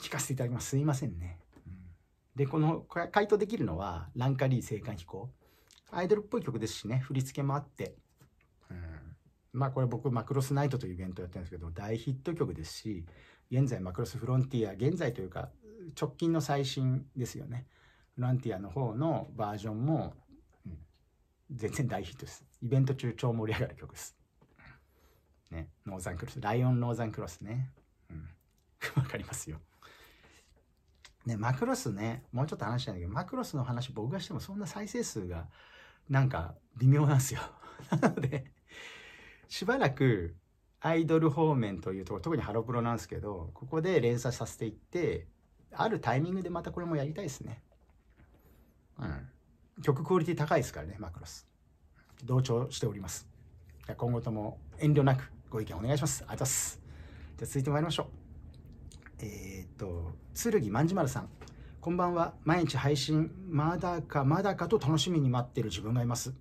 聴かせていただきます。すいませんね。うん、で、この、回答できるのは、ランカリー青函飛行。アイドルっぽい曲ですしね、振り付けもあって、まあこれ僕マクロスナイトというイベントをやってるんですけど大ヒット曲ですし現在マクロスフロンティア現在というか直近の最新ですよねフロンティアの方のバージョンも、うん、全然大ヒットですイベント中超盛り上がる曲ですねノーザンクロスライオンノーザンクロスねうん わかりますよね、マクロスね、もうちょっと話したいんだけど、マクロスの話僕がしてもそんな再生数がなんか微妙なんですよ。なのでしばらくアイドル方面というところ特にハロプロなんですけどここで連鎖させていってあるタイミングでまたこれもやりたいですねうん曲クオリティ高いですからねマクロス同調しております今後とも遠慮なくご意見お願いしますあざすじゃ続いてまいりましょうえっ、ー、と剣まんじまるさんこんばんは毎日配信まだかまだかと楽しみに待ってる自分がいます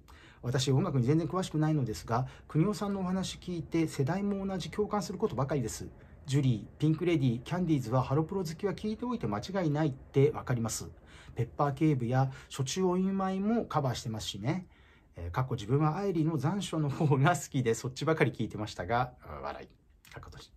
私音楽に全然詳しくないのですが国尾さんのお話聞いて世代も同じ共感することばかりですジュリー、ピンクレディ、キャンディーズはハロプロ好きは聞いておいて間違いないって分かります。ペッパー警部や初中お見舞いもカバーしてますしね。えー、過去自分はアイリーの残暑の方が好きでそっちばかり聞いてましたが、笑い。とし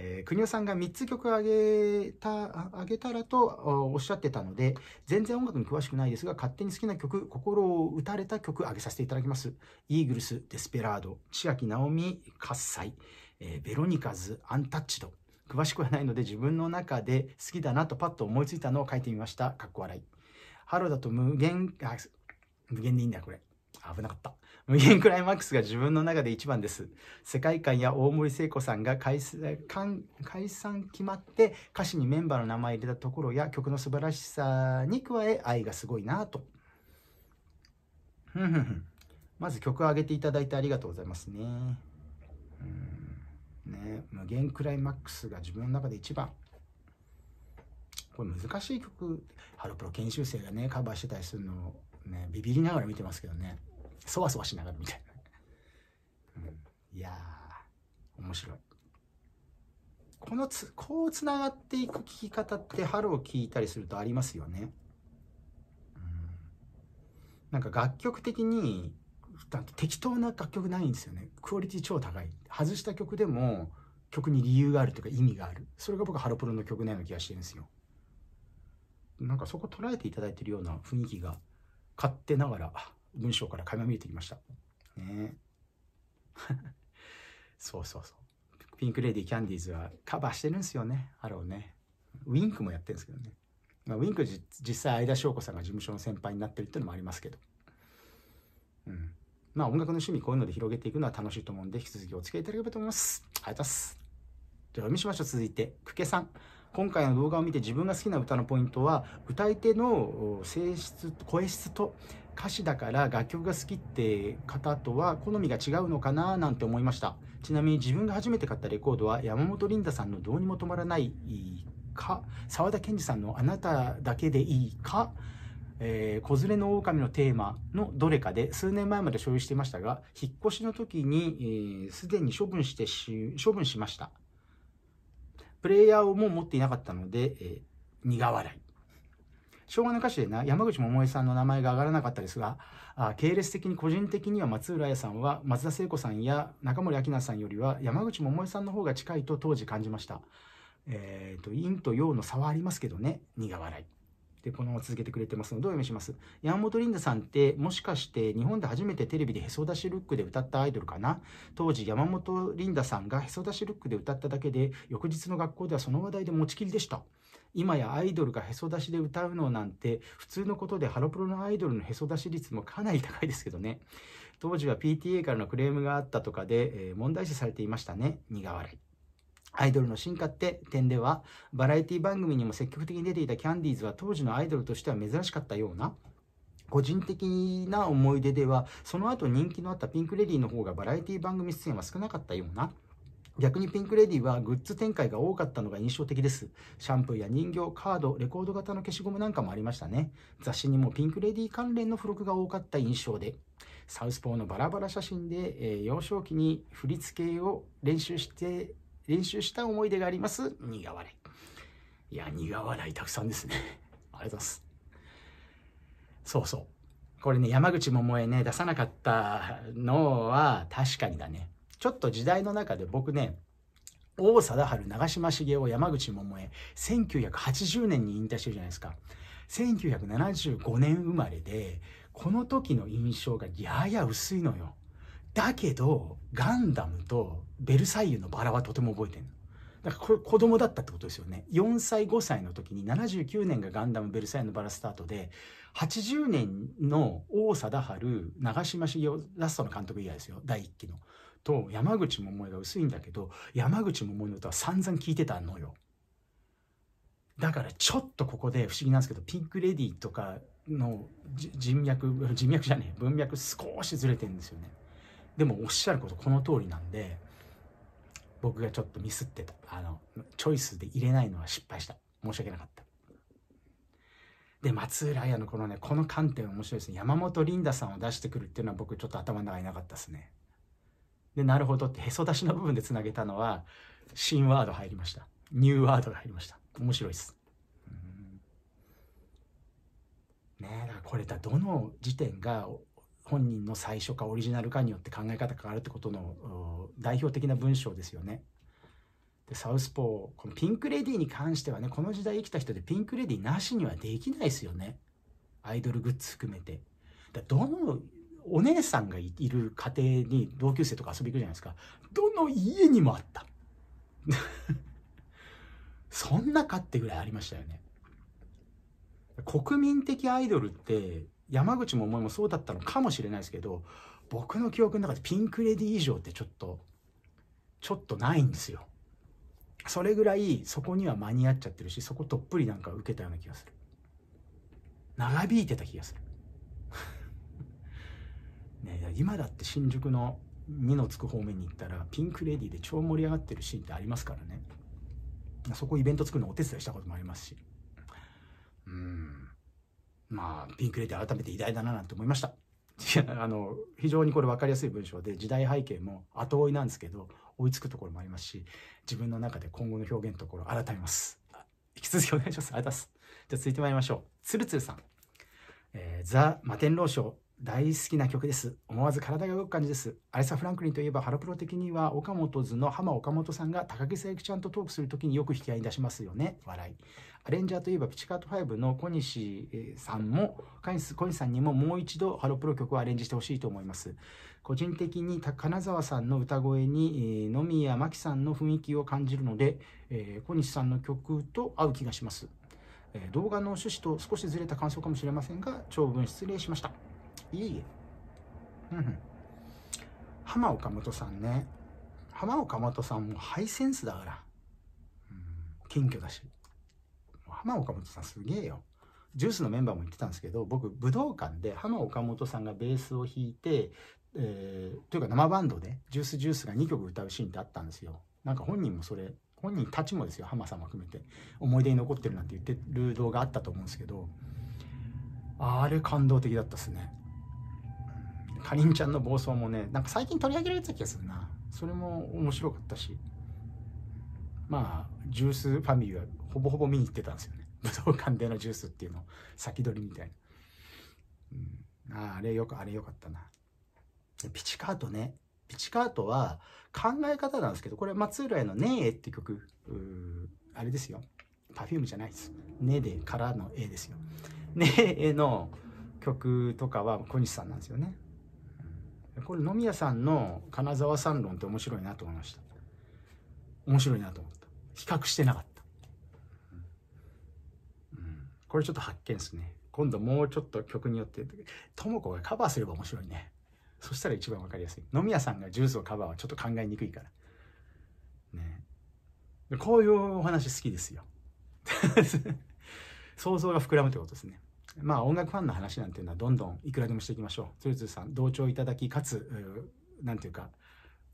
えー、国尾さんが3つ曲あげた、あげたらとおっしゃってたので、全然音楽に詳しくないですが、勝手に好きな曲、心を打たれた曲あげさせていただきます。イーグルス、デスペラード、千秋直美、喝采、えー、ベロニカズ、アンタッチド。詳しくはないので自分の中で好きだなとパッと思いついたのを書いてみました。かっこ笑い。ハロだと無限、あ、無限でいいんだこれ。危なかった。無限クライマックスが自分の中で一番です。世界観や大森聖子さんが解散解散決まって歌詞にメンバーの名前入れたところや曲の素晴らしさに加え愛がすごいなと。まず曲を上げていただいてありがとうございますね。ね無限クライマックスが自分の中で一番。これ難しい曲、ハロプロ研修生がね、カバーしてたりするのをね、ビビりながら見てますけどね。そわそわしながらみたいな。うん、いやー、面白い。このつ、こうつながっていく聞き方って春を聞いたりするとありますよね。うん、なんか楽曲的に、なんか適当な楽曲ないんですよね。クオリティ超高い。外した曲でも曲に理由があるというか意味がある。それが僕ハロプロの曲のような気がしてるんですよ。なんかそこ捉えていただいてるような雰囲気が勝手ながら文章から垣間見えてきました。ね そうそうそう。ピンク・レディ・キャンディーズはカバーしてるんですよね。あれをね。ウィンクもやってるんですけどね。まあ、ウィンク実際、相田翔子さんが事務所の先輩になってるっていうのもありますけど。うん。まあ音楽の趣味こういうので広げていくのは楽しいと思うんで、引き続きお付き合いいただければと思います。ありがとうございます。じゃあ読みしましょう。続いて、くけさん。今回の動画を見て自分が好きな歌のポイントは、歌い手の質、声質と歌詞だから楽曲が好きって方とは好みが違うのかななんて思いましたちなみに自分が初めて買ったレコードは山本リンダさんの「どうにも止まらない」か沢田研二さんの「あなただけでいいか」えー、子連れの狼のテーマのどれかで数年前まで所有していましたが、引っ越しの時にすで、えー、に処分して処分しました。プレイヤーをもう持っていなかったので、えー、苦笑い。昭和の歌詞でな、山口百恵さんの名前が上がらなかったですが、あ系列的に個人的には松浦綾さんは松田聖子さんや中森明菜さんよりは山口百恵さんの方が近いと当時感じました。えー、と、陰と陽の差はありますけどね、苦笑い。で、このまま続けてくれてますのでお読みします。山本リンダさんって、もしかして日本で初めてテレビでへそ出しルックで歌ったアイドルかな当時、山本リンダさんがへそ出しルックで歌っただけで、翌日の学校ではその話題で持ちきりでした。今やアイドルがへそ出しで歌うのなんて普通のことでハロプロのアイドルのへそ出し率もかなり高いですけどね当時は PTA からのクレームがあったとかで、えー、問題視されていましたね苦笑いアイドルの進化って点ではバラエティ番組にも積極的に出ていたキャンディーズは当時のアイドルとしては珍しかったような個人的な思い出ではその後人気のあったピンク・レディーの方がバラエティ番組出演は少なかったような逆にピンク・レディはグッズ展開が多かったのが印象的です。シャンプーや人形、カード、レコード型の消しゴムなんかもありましたね。雑誌にもピンク・レディ関連の付録が多かった印象で、サウスポーのバラバラ写真で、えー、幼少期に振り付けを練習して、練習した思い出があります。苦笑い。いや、苦笑いたくさんですね。ありがとうございます。そうそう。これね、山口百恵ね、出さなかったのは確かにだね。ちょっと時代の中で僕ね王貞治長嶋茂雄山口百恵1980年に引退してるじゃないですか1975年生まれでこの時の印象がやや薄いのよだけどガンダムとベルサイユのバラはとても覚えてるのだからこれ子供だったってことですよね4歳5歳の時に79年がガンダムベルサイユのバラスタートで80年の王貞治長嶋茂雄ラストの監督以外ですよ第1期のと山口百恵が薄いんだけど、山口百恵の歌は散々聴いてたのよ。だからちょっとここで不思議なんですけど、ピック・レディとかの人脈、人脈じゃねえ、文脈少しずれてるんですよね。でもおっしゃることこの通りなんで、僕がちょっとミスってた。あの、チョイスで入れないのは失敗した。申し訳なかった。で、松浦綾のこのね、この観点面白いですね。山本リンダさんを出してくるっていうのは僕ちょっと頭の中になかったですね。でなるほどってへそ出しの部分でつなげたのは新ワード入りましたニューワードが入りました面白いですねえこれだどの時点が本人の最初かオリジナルかによって考え方が変わるってことの代表的な文章ですよね。でサウスポーこのピンク・レディーに関してはねこの時代生きた人でピンク・レディーなしにはできないですよねアイドルグッズ含めて。だどのお姉さんがいる家庭に同級生とか遊び行くじゃないですか。どの家にもあった。そんなかってぐらいありましたよね。国民的アイドルって山口も思いもそうだったのかもしれないですけど僕の記憶の中でピンクレディ以上ってちょっとちょっとないんですよ。それぐらいそこには間に合っちゃってるしそことっぷりなんか受けたような気がする。長引いてた気がする。ね、今だって新宿の2のつく方面に行ったらピンクレディーで超盛り上がってるシーンってありますからねそこイベント作るのお手伝いしたこともありますしうんまあピンクレディー改めて偉大だななんて思いましたあの非常にこれ分かりやすい文章で時代背景も後追いなんですけど追いつくところもありますし自分の中で今後の表現のところ改めます引き続きお願いしますありがとうございますじゃあ続いてまいりましょうつるつるさん、えー、ザ・摩天楼賞大好きな曲です。思わず体が動く感じです。アレサ・フランクリンといえば、ハロプロ的には、岡本図の浜岡本さんが高木さゆきちゃんとトークするときによく引き合いに出しますよね。笑い。アレンジャーといえば、ピチカート5の小西さんも、小西さんにももう一度ハロプロ曲をアレンジしてほしいと思います。個人的に金沢さんの歌声に、野宮真紀さんの雰囲気を感じるので、小西さんの曲と合う気がします。動画の趣旨と少しずれた感想かもしれませんが、長文失礼しました。いえいえ。うん。浜岡本さんね。浜岡本さんもハイセンスだから。うん、謙虚だし。浜岡本さんすげえよ。ジュースのメンバーも言ってたんですけど、僕、武道館で浜岡本さんがベースを弾いて、えー、というか生バンドで、ジュースジュースが2曲歌うシーンってあったんですよ。なんか本人もそれ、本人たちもですよ、浜さんも含めて、思い出に残ってるなんて言ってる動画あったと思うんですけど、あれ感動的だったっすね。かりんちゃんの暴走もねなんか最近取り上げられてた気がするなそれも面白かったしまあジュースファミリーはほぼほぼ見に行ってたんですよね 武道館でのジュースっていうの先取りみたいな、うん、ああれよくあれよかったなピチカートねピチカートは考え方なんですけどこれ松浦への「ねえ」って曲あれですよパフュームじゃないです「ね」でからの「え」ですよ「ねえ」の曲とかは小西さんなんですよねこれ野宮さんの金沢三論って面白いなと思いました面白いなと思った比較してなかった、うん、これちょっと発見ですね今度もうちょっと曲によってとも子がカバーすれば面白いねそしたら一番分かりやすい野宮さんがジュースをカバーはちょっと考えにくいからねこういうお話好きですよ 想像が膨らむってことですねねまあ音楽ファンの話なんていうのはどんどんいくらでもしていきましょう鶴鶴さん同調いただきかつなんていうか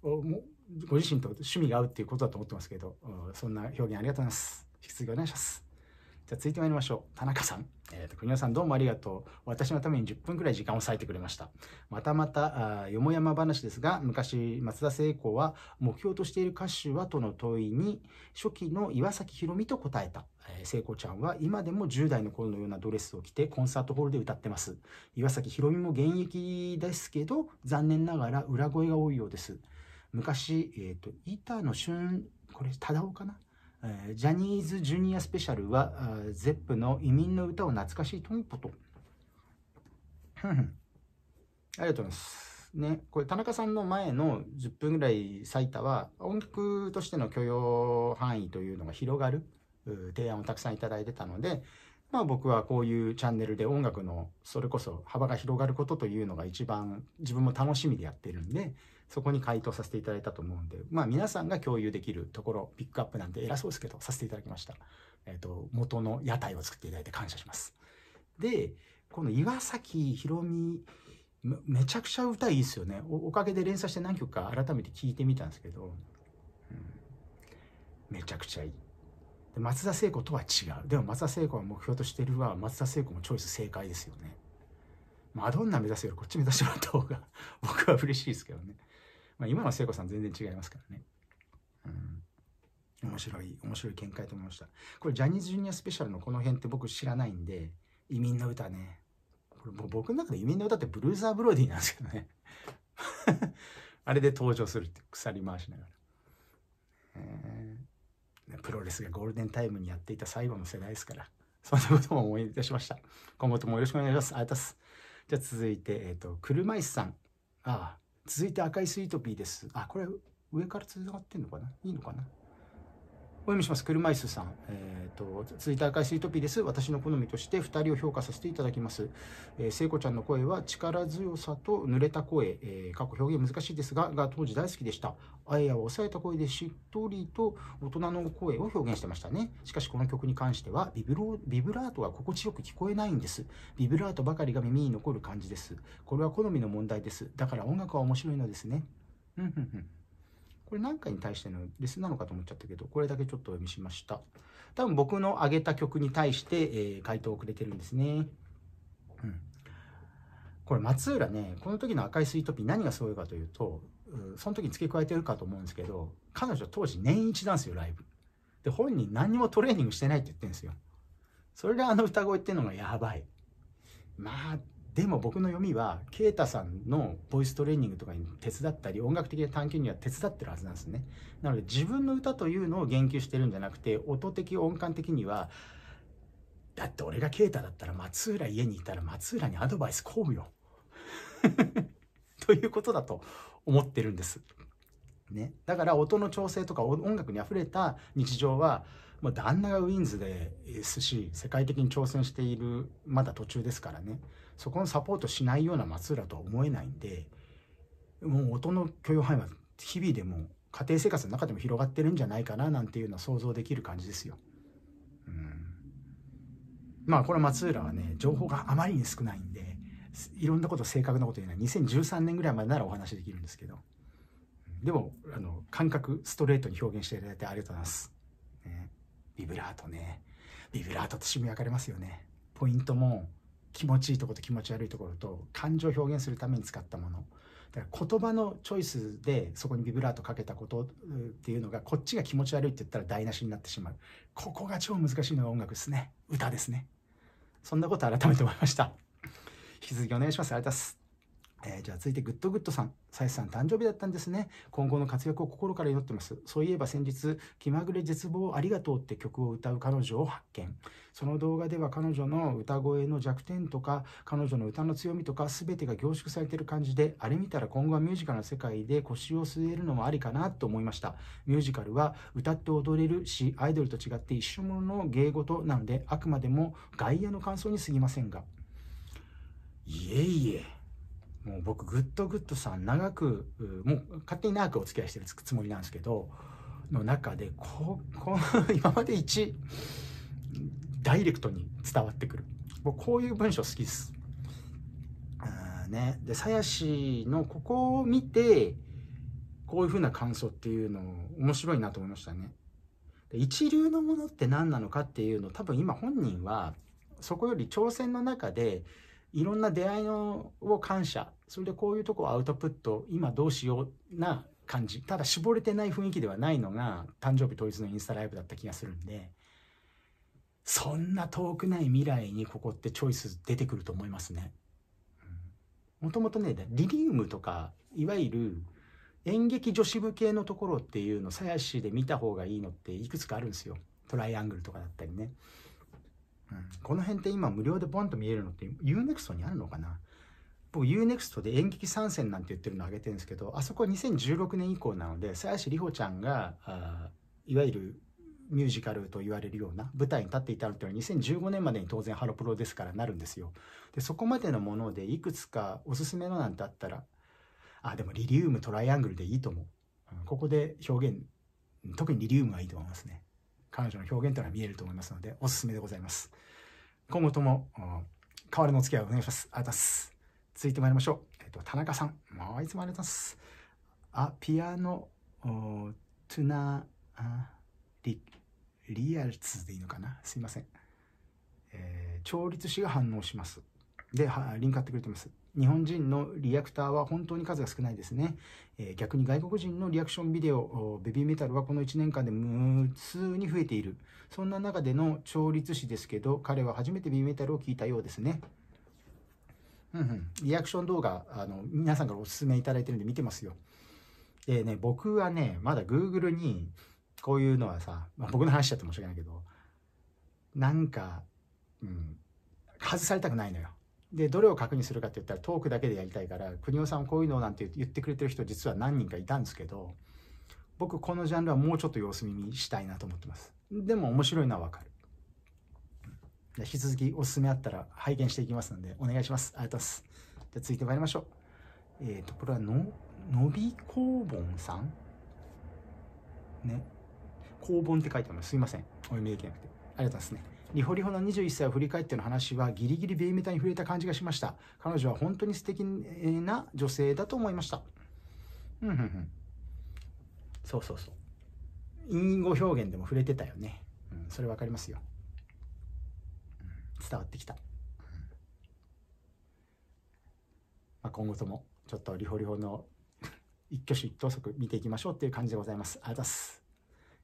ご自身と趣味が合うっていうことだと思ってますけどそんな表現ありがとうございます引き続きお願いします続いてまいりましょう。田中さん。えーと、国尾さんどうもありがとう。私のために10分くらい時間を割いてくれました。またまた、あよもやま話ですが、昔、松田聖子は、目標としている歌手はとの問いに、初期の岩崎宏美と答えた。えー、聖子ちゃんは今でも10代の頃のようなドレスを着てコンサートホールで歌ってます。岩崎宏美も現役ですけど、残念ながら裏声が多いようです。昔、えっ、ー、と、板野俊、これ、忠夫かなジャニーズジュニアスペシャルは、ゼップの移民の歌を懐かしいトンポと。ありがとうございます。ね、これ田中さんの前の10分ぐらい咲いたは音楽としての許容範囲というのが広がる提案をたくさんいただいてたので、まあ、僕はこういうチャンネルで音楽のそれこそ幅が広がることというのが一番自分も楽しみでやってるんで、そこに回答させていただいたと思うんで、まあ皆さんが共有できるところ、ピックアップなんて偉そうですけど、させていただきました。えっ、ー、と、元の屋台を作っていただいて感謝します。で、この岩崎宏美、めちゃくちゃ歌いいですよねお。おかげで連鎖して何曲か改めて聴いてみたんですけど、うん、めちゃくちゃいい。で松田聖子とは違う。でも松田聖子が目標としてるは松田聖子もチョイス正解ですよね。マドンナ目指すよりこっち目指してもらった方が僕は嬉しいですけどね。まあ、今の聖子さん全然違いますからね。うん、面白い、面白い見解と思いました。これ、ジャニーズジュニアスペシャルのこの辺って僕知らないんで、移民の歌ね。これ僕の中で移民の歌ってブルーザー・ブローディーなんですけどね。あれで登場するって鎖回しながら。えー、プロレスがゴールデンタイムにやっていた最後の世代ですから。そんなことも思い出しました。今後ともよろしくお願いします。ありがとうございます。じゃあ続いて、えっ、ー、と、車椅子さん。ああ、続いて赤いスイートピーです。あ、これ上からつがってんのかないいのかなお読みします。車椅子さん。えーと、とツイッ赤いスイートピーです。私の好みとして2人を評価させていただきます。えー、聖子ちゃんの声は力強さと濡れた声、えー、過去表現難しいですが、が当時大好きでした。あやを抑えた声でしっとりと大人の声を表現してましたね。しかしこの曲に関してはビブロ、ビブラートは心地よく聞こえないんです。ビブラートばかりが耳に残る感じです。これは好みの問題です。だから音楽は面白いのですね。うんうんうん。これ何かに対してのレスなのかと思っちゃったけど、これだけちょっとお読みしました。多分僕の上げた曲に対して、えー、回答をくれてるんですね。うん。これ松浦ね、この時の赤いスイートピー何がすごいかというと、その時に付け加えてるかと思うんですけど、彼女当時年一なんですよ、ライブ。で、本人何にもトレーニングしてないって言ってるんですよ。それであの歌声っていうのがやばい。まあ、でも僕の読みは啓太さんのボイストレーニングとかに手伝ったり音楽的な探求には手伝ってるはずなんですねなので自分の歌というのを言及してるんじゃなくて音的音感的にはだって俺が啓太だったら松浦家にいたら松浦にアドバイスこうよ ということだと思ってるんです。ね、だから音の調整とか音楽にあふれた日常はもう旦那がウィンズですし世界的に挑戦しているまだ途中ですからねそこのサポートしないような松浦とは思えないんでもう音の許容範囲は日々でも家庭生活の中でも広がってるんじゃないかななんていうのは想像できる感じですよ。うん、まあこの松浦はね情報があまりに少ないんでいろんなこと正確なこと言えない2013年ぐらいまでならお話できるんですけどでもあの感覚ストレートに表現していただいてありがとうございます。ね、ビブラートねビブラートと染しみ分かれますよね。ポイントも気持ちいいところと気持ち悪いところと感情を表現するために使ったものだから言葉のチョイスでそこにビブラートかけたことっていうのがこっちが気持ち悪いって言ったら台無しになってしまうここが超難しいのが音楽ですね歌ですねそんなこと改めて思いました引き続きお願いしますありがとうございますえー、じゃあ続いてグッドグッドさん。サイスさん誕生日だったんですね。今後の活躍を心から祈ってます。そういえば先日、気まぐれ絶望ありがとうって曲を歌う彼女を発見。その動画では彼女の歌声の弱点とか、彼女の歌の強みとか、全てが凝縮されてる感じで、あれ見たら今後はミュージカルの世界で腰を据えるのもありかなと思いました。ミュージカルは歌って踊れるし、アイドルと違って一緒ものの芸事なので、あくまでも外野の感想に過ぎませんが。いえいえ。もう僕グッドグッドさん長くもう勝手に長くお付き合いしてるつもりなんですけどの中でここ 今まで一ダイレクトに伝わってくるもうこういう文章好きです。ね、で鞘師のここを見てこういうふうな感想っていうの面白いなと思いましたね。で一流のものって何なのかっていうの多分今本人はそこより挑戦の中でいろんな出会いのを感謝それでこういうとこをアウトプット今どうしような感じただ絞れてない雰囲気ではないのが誕生日当日のインスタライブだった気がするんでそんな遠くない未来にここってチョイス出てくると思いますね。もともとねリリウムとかいわゆる演劇女子部系のところっていうの鞘師で見た方がいいのっていくつかあるんですよトライアングルとかだったりね。この辺って今無料でボンと見えるのって UNEXT にあるのかな僕 UNEXT で演劇参戦なんて言ってるのあげてるんですけどあそこは2016年以降なので鞘師里帆ちゃんがあいわゆるミュージカルと言われるような舞台に立っていたのっていうのは2015年までに当然ハロプロですからなるんですよ。でそこまでのものでいくつかおすすめのなんてあったらあでもリリウムトライアングルでいいと思う。ここで表現特にリリウムがいいと思いますね。彼女の表現というのは見えると思いますので、おすすめでございます。今後とも、変わりのお付き合いをお願いします。ありがとうございます。続いてまいりましょう。えっと、田中さん。もういつもありがとうございます。あ、ピアノ、トゥナリ、リアルツでいいのかなすいません。えー、調律師が反応します。で、はリンク貼ってくれてます。日本人のリアクターは本当に数が少ないですね、えー、逆に外国人のリアクションビデオベビーメタルはこの1年間で無数に増えているそんな中での調律師ですけど彼は初めてビーメタルを聞いたようですねうんうん、リアクション動画あの皆さんからおすすめいただいてるんで見てますよでね僕はねまだ Google にこういうのはさ、まあ、僕の話しちゃって申し訳ないけどなんか、うん、外されたくないのよでどれを確認するかって言ったらトークだけでやりたいから国尾さんこういうのなんて言ってくれてる人実は何人かいたんですけど僕このジャンルはもうちょっと様子見にしたいなと思ってますでも面白いのはわかる引き続きおすすめあったら拝見していきますのでお願いしますありがとうございますじゃ続いてまいりましょうえっ、ー、とこれはののびこうぼんさんね公文って書いてありますすいませんお読みできなくてありがとうございますねリホリホの21歳を振り返っての話はギリギリベイメタに触れた感じがしました。彼女は本当に素敵な女性だと思いました。うんうんうん。そうそうそう。隠語表現でも触れてたよね。うん、それわかりますよ、伝わってきた。まあ、今後とも、ちょっとリホリホの一挙手一投足見ていきましょうっていう感じでございます。ありがとうございます。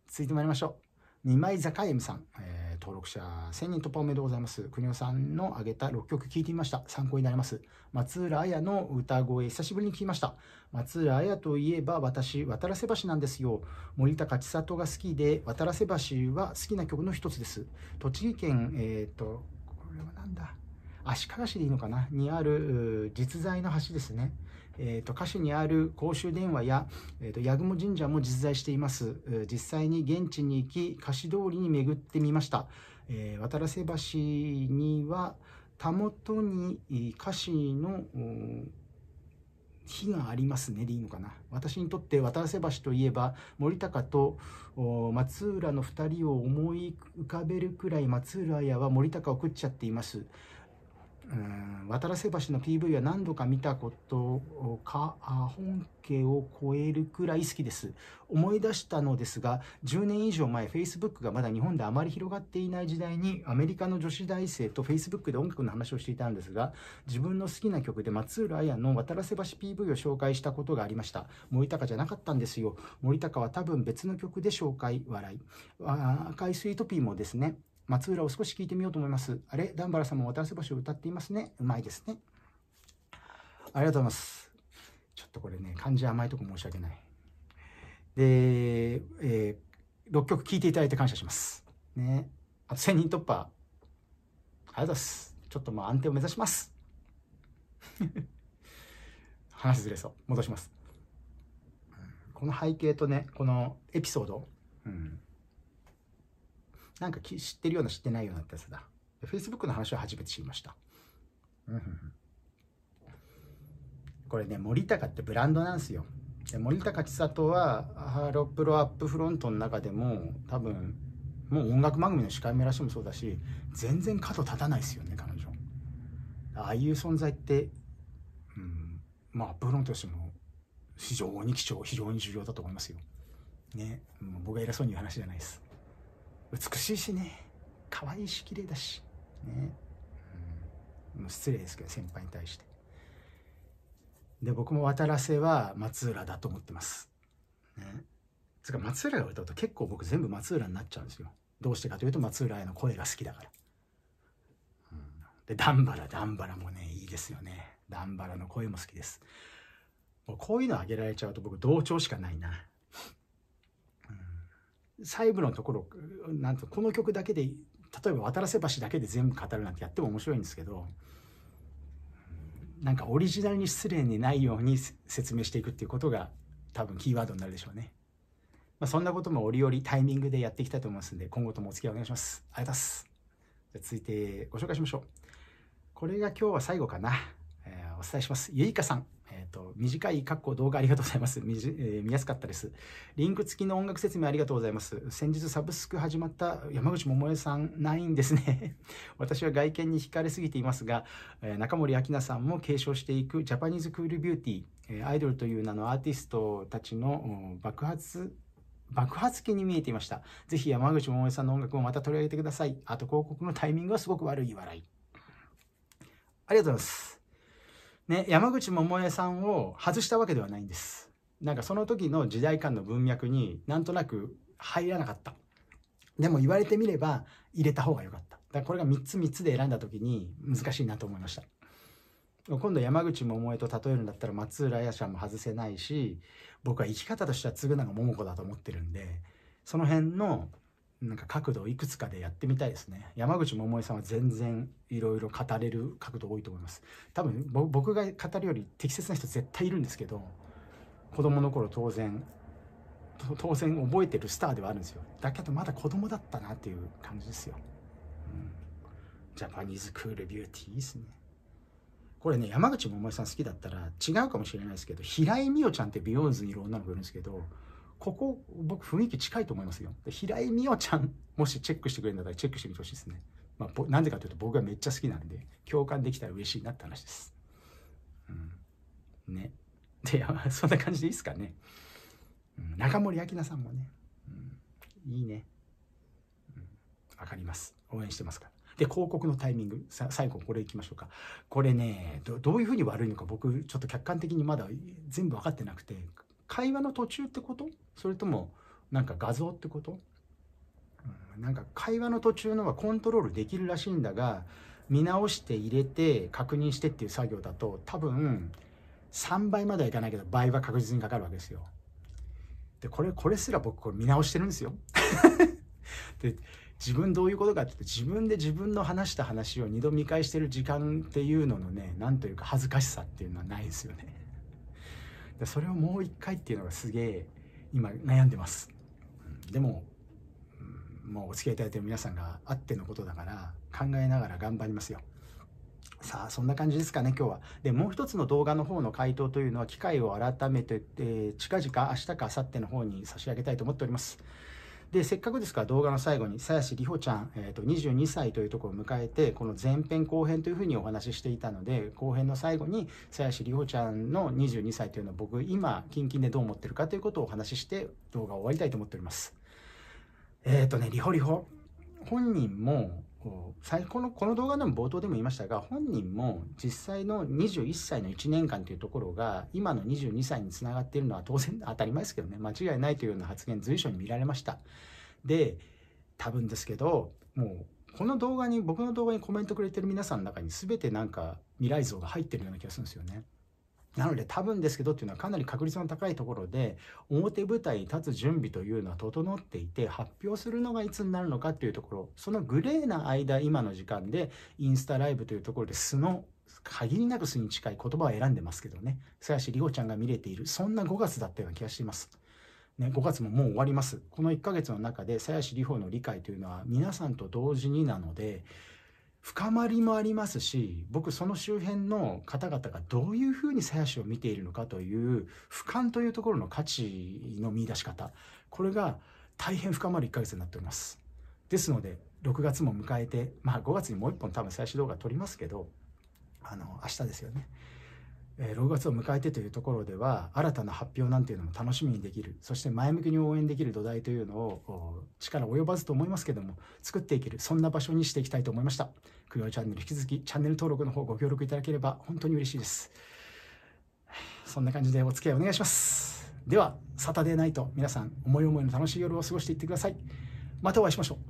続いてまいりましょう。二枚坂 M さん、えー、登録者1000人突破おめでとうございます。国尾さんの挙げた6曲聴いてみました。参考になります。松浦綾の歌声、久しぶりに聞きました。松浦綾といえば私、渡良瀬橋なんですよ。森高千里が好きで、渡良瀬橋は好きな曲の一つです。栃木県、えっ、ー、と、これはなんだ。足利市でいいのかなにある実在の橋ですね。えー、と歌手にある公衆電話や、えー、と八雲神社も実在しています実際に現地に行き菓子通りに巡ってみました、えー、渡良瀬橋にはたもとに歌詞の火がありますねでいいのかな私にとって渡良瀬橋といえば森高と松浦の2人を思い浮かべるくらい松浦屋は森高を食っちゃっていますうん渡良瀬橋の PV は何度か見たことか本家を超えるくらい好きです思い出したのですが10年以上前 Facebook がまだ日本であまり広がっていない時代にアメリカの女子大生と Facebook で音楽の話をしていたんですが自分の好きな曲で松浦綾の渡良瀬橋 PV を紹介したことがありました森高じゃなかったんですよ森高は多分別の曲で紹介笑い赤いスイートピーもですね松浦を少し聞いてみようと思います。あれ、段原さんも渡らせ橋を歌っていますね。うまいですね。ありがとうございます。ちょっとこれね、漢字甘いとこ申し訳ない。で、えー、6曲聴いていただいて感謝します。ね。あと1000人突破。ありがとうございます。ちょっとまあ安定を目指します。話ずれそう。戻します。この背景とね、このエピソード。うんなんか知ってるような知ってないようなってやつだ。Facebook の話は初めて知りました。これね、森高ってブランドなんですよ。で森高千里はハロプロアップフロントの中でも多分もう音楽番組の司会目らしもそうだし全然角立たないですよね彼女ああいう存在って、うん、まあアップフロントとしても非常に貴重非常に重要だと思いますよね、僕が偉そうに言う話じゃないです美しいしね可愛いし綺麗だしね、うん、失礼ですけど先輩に対してで僕も渡良瀬は松浦だと思ってますねつか松浦が歌うと結構僕全部松浦になっちゃうんですよどうしてかというと松浦への声が好きだから、うん、で段原段原もねいいですよね段原の声も好きですもうこういうのあげられちゃうと僕同調しかないな細部のところなんとこの曲だけで例えば渡ら瀬橋だけで全部語るなんてやっても面白いんですけどなんかオリジナルに失礼にないように説明していくっていうことが多分キーワードになるでしょうね。まあ、そんなことも折々タイミングでやっていきたいと思いますんで、今後ともお付き合いお願いします。ありがとうございます。じゃ続いてご紹介しましょう。これが今日は最後かな。えー、お伝えします。ゆいかさん。っと、短い括弧動画ありがとうございます。見えー、見やすかったです。リンク付きの音楽説明ありがとうございます。先日サブスク始まった山口百恵さん、ないんですね。私は外見に惹かれすぎていますが、えー、中森明菜さんも継承していくジャパニーズクールビューティー、えアイドルという名のアーティストたちの爆発爆発期に見えていました。ぜひ山口百恵さんの音楽もまた取り上げてください。あと広告のタイミングはすごく悪い笑い。ありがとうございます。ね、山口百恵さんを外したわけではないんです。なんかその時の時代感の文脈になんとなく入らなかった。でも言われてみれば入れた方が良かった。だからこれが3つ3つで選んだ時に難しいなと思いました。今度山口百恵と例えるんだったら松浦彩ちゃんも外せないし僕は生き方としてはのが桃子だと思ってるんでその辺のなんか角度をいくつかでやってみたいですね。山口百恵さんは全然いろいろ語れる角度多いと思います。多分僕が語るより適切な人絶対いるんですけど、子供の頃当然、当然覚えてるスターではあるんですよ。だけどまだ子供だったなっていう感じですよ。うん、ジャパニーズクールビューティーいいっすね。これね、山口百恵さん好きだったら違うかもしれないですけど、平井美桜ちゃんってビヨーンズにいる女の子いるんですけど、ここ、僕、雰囲気近いと思いますよ。で平井美桜ちゃん、もしチェックしてくれるんだったら、チェックしてみてほしいですね。まあ、なんでかというと、僕がめっちゃ好きなんで、共感できたら嬉しいなって話です。うん。ね。で、そんな感じでいいですかね。うん、中森明菜さんもね、うん、いいね。わ、うん、かります。応援してますから。で、広告のタイミング、さ最後これいきましょうか。これねど、どういうふうに悪いのか僕、ちょっと客観的にまだ全部分かってなくて、会話の途中ってことそれともなんか画像ってこと、うん、なんか会話の途中のはコントロールできるらしいんだが見直して入れて確認してっていう作業だと多分3倍まではいかないけど倍は確実にかかるわけですよ。でこれこれすら僕これ見直してるんですよ。で自分どういうことかって自分で自分の話した話を2度見返してる時間っていうののね何というか恥ずかしさっていうのはないですよね。それをもう一回っていうのがすげえ今悩んでます、うん、でも、うん、もうお付き合いいただいてる皆さんがあってのことだから考えながら頑張りますよさあそんな感じですかね今日は。でもう一つの動画の方の回答というのは機会を改めて、えー、近々明日か明後日の方に差し上げたいと思っております。で、せっかくですから動画の最後に、鞘師里穂ちゃん、えーと、22歳というところを迎えて、この前編後編というふうにお話ししていたので、後編の最後に、鞘師里穂ちゃんの22歳というのは僕、今、近々でどう思ってるかということをお話しして、動画を終わりたいと思っております。えっ、ー、とね、りほりほ。本人も、最高のこの動画でも冒頭でも言いましたが本人も実際の21歳の1年間というところが今の22歳につながっているのは当然当たり前ですけどね間違いないというような発言随所に見られましたで多分ですけどもうこの動画に僕の動画にコメントくれてる皆さんの中に全てなんか未来像が入ってるような気がするんですよね。なので多分ですけどっていうのはかなり確率の高いところで表舞台に立つ準備というのは整っていて発表するのがいつになるのかっていうところそのグレーな間今の時間でインスタライブというところで素の限りなく素に近い言葉を選んでますけどね鞘師里帆ちゃんが見れているそんな5月だったような気がしています。ね、5月ももう終わります。この1ヶ月の中で鞘師里帆の理解というのは皆さんと同時になので深まりもありますし僕その周辺の方々がどういうふうに鞘師を見ているのかという俯瞰というところの価値の見出し方これが大変深まる1ヶ月になっておりますですので6月も迎えてまあ5月にもう1本多分鞘師動画撮りますけどあの明日ですよねえ6月を迎えてというところでは新たな発表なんていうのも楽しみにできるそして前向きに応援できる土台というのを力及ばずと思いますけども作っていけるそんな場所にしていきたいと思いました供養チャンネル引き続きチャンネル登録の方ご協力いただければ本当に嬉しいですそんな感じでお付き合いお願いしますではサタデーナイト皆さん思い思いの楽しい夜を過ごしていってくださいまたお会いしましょう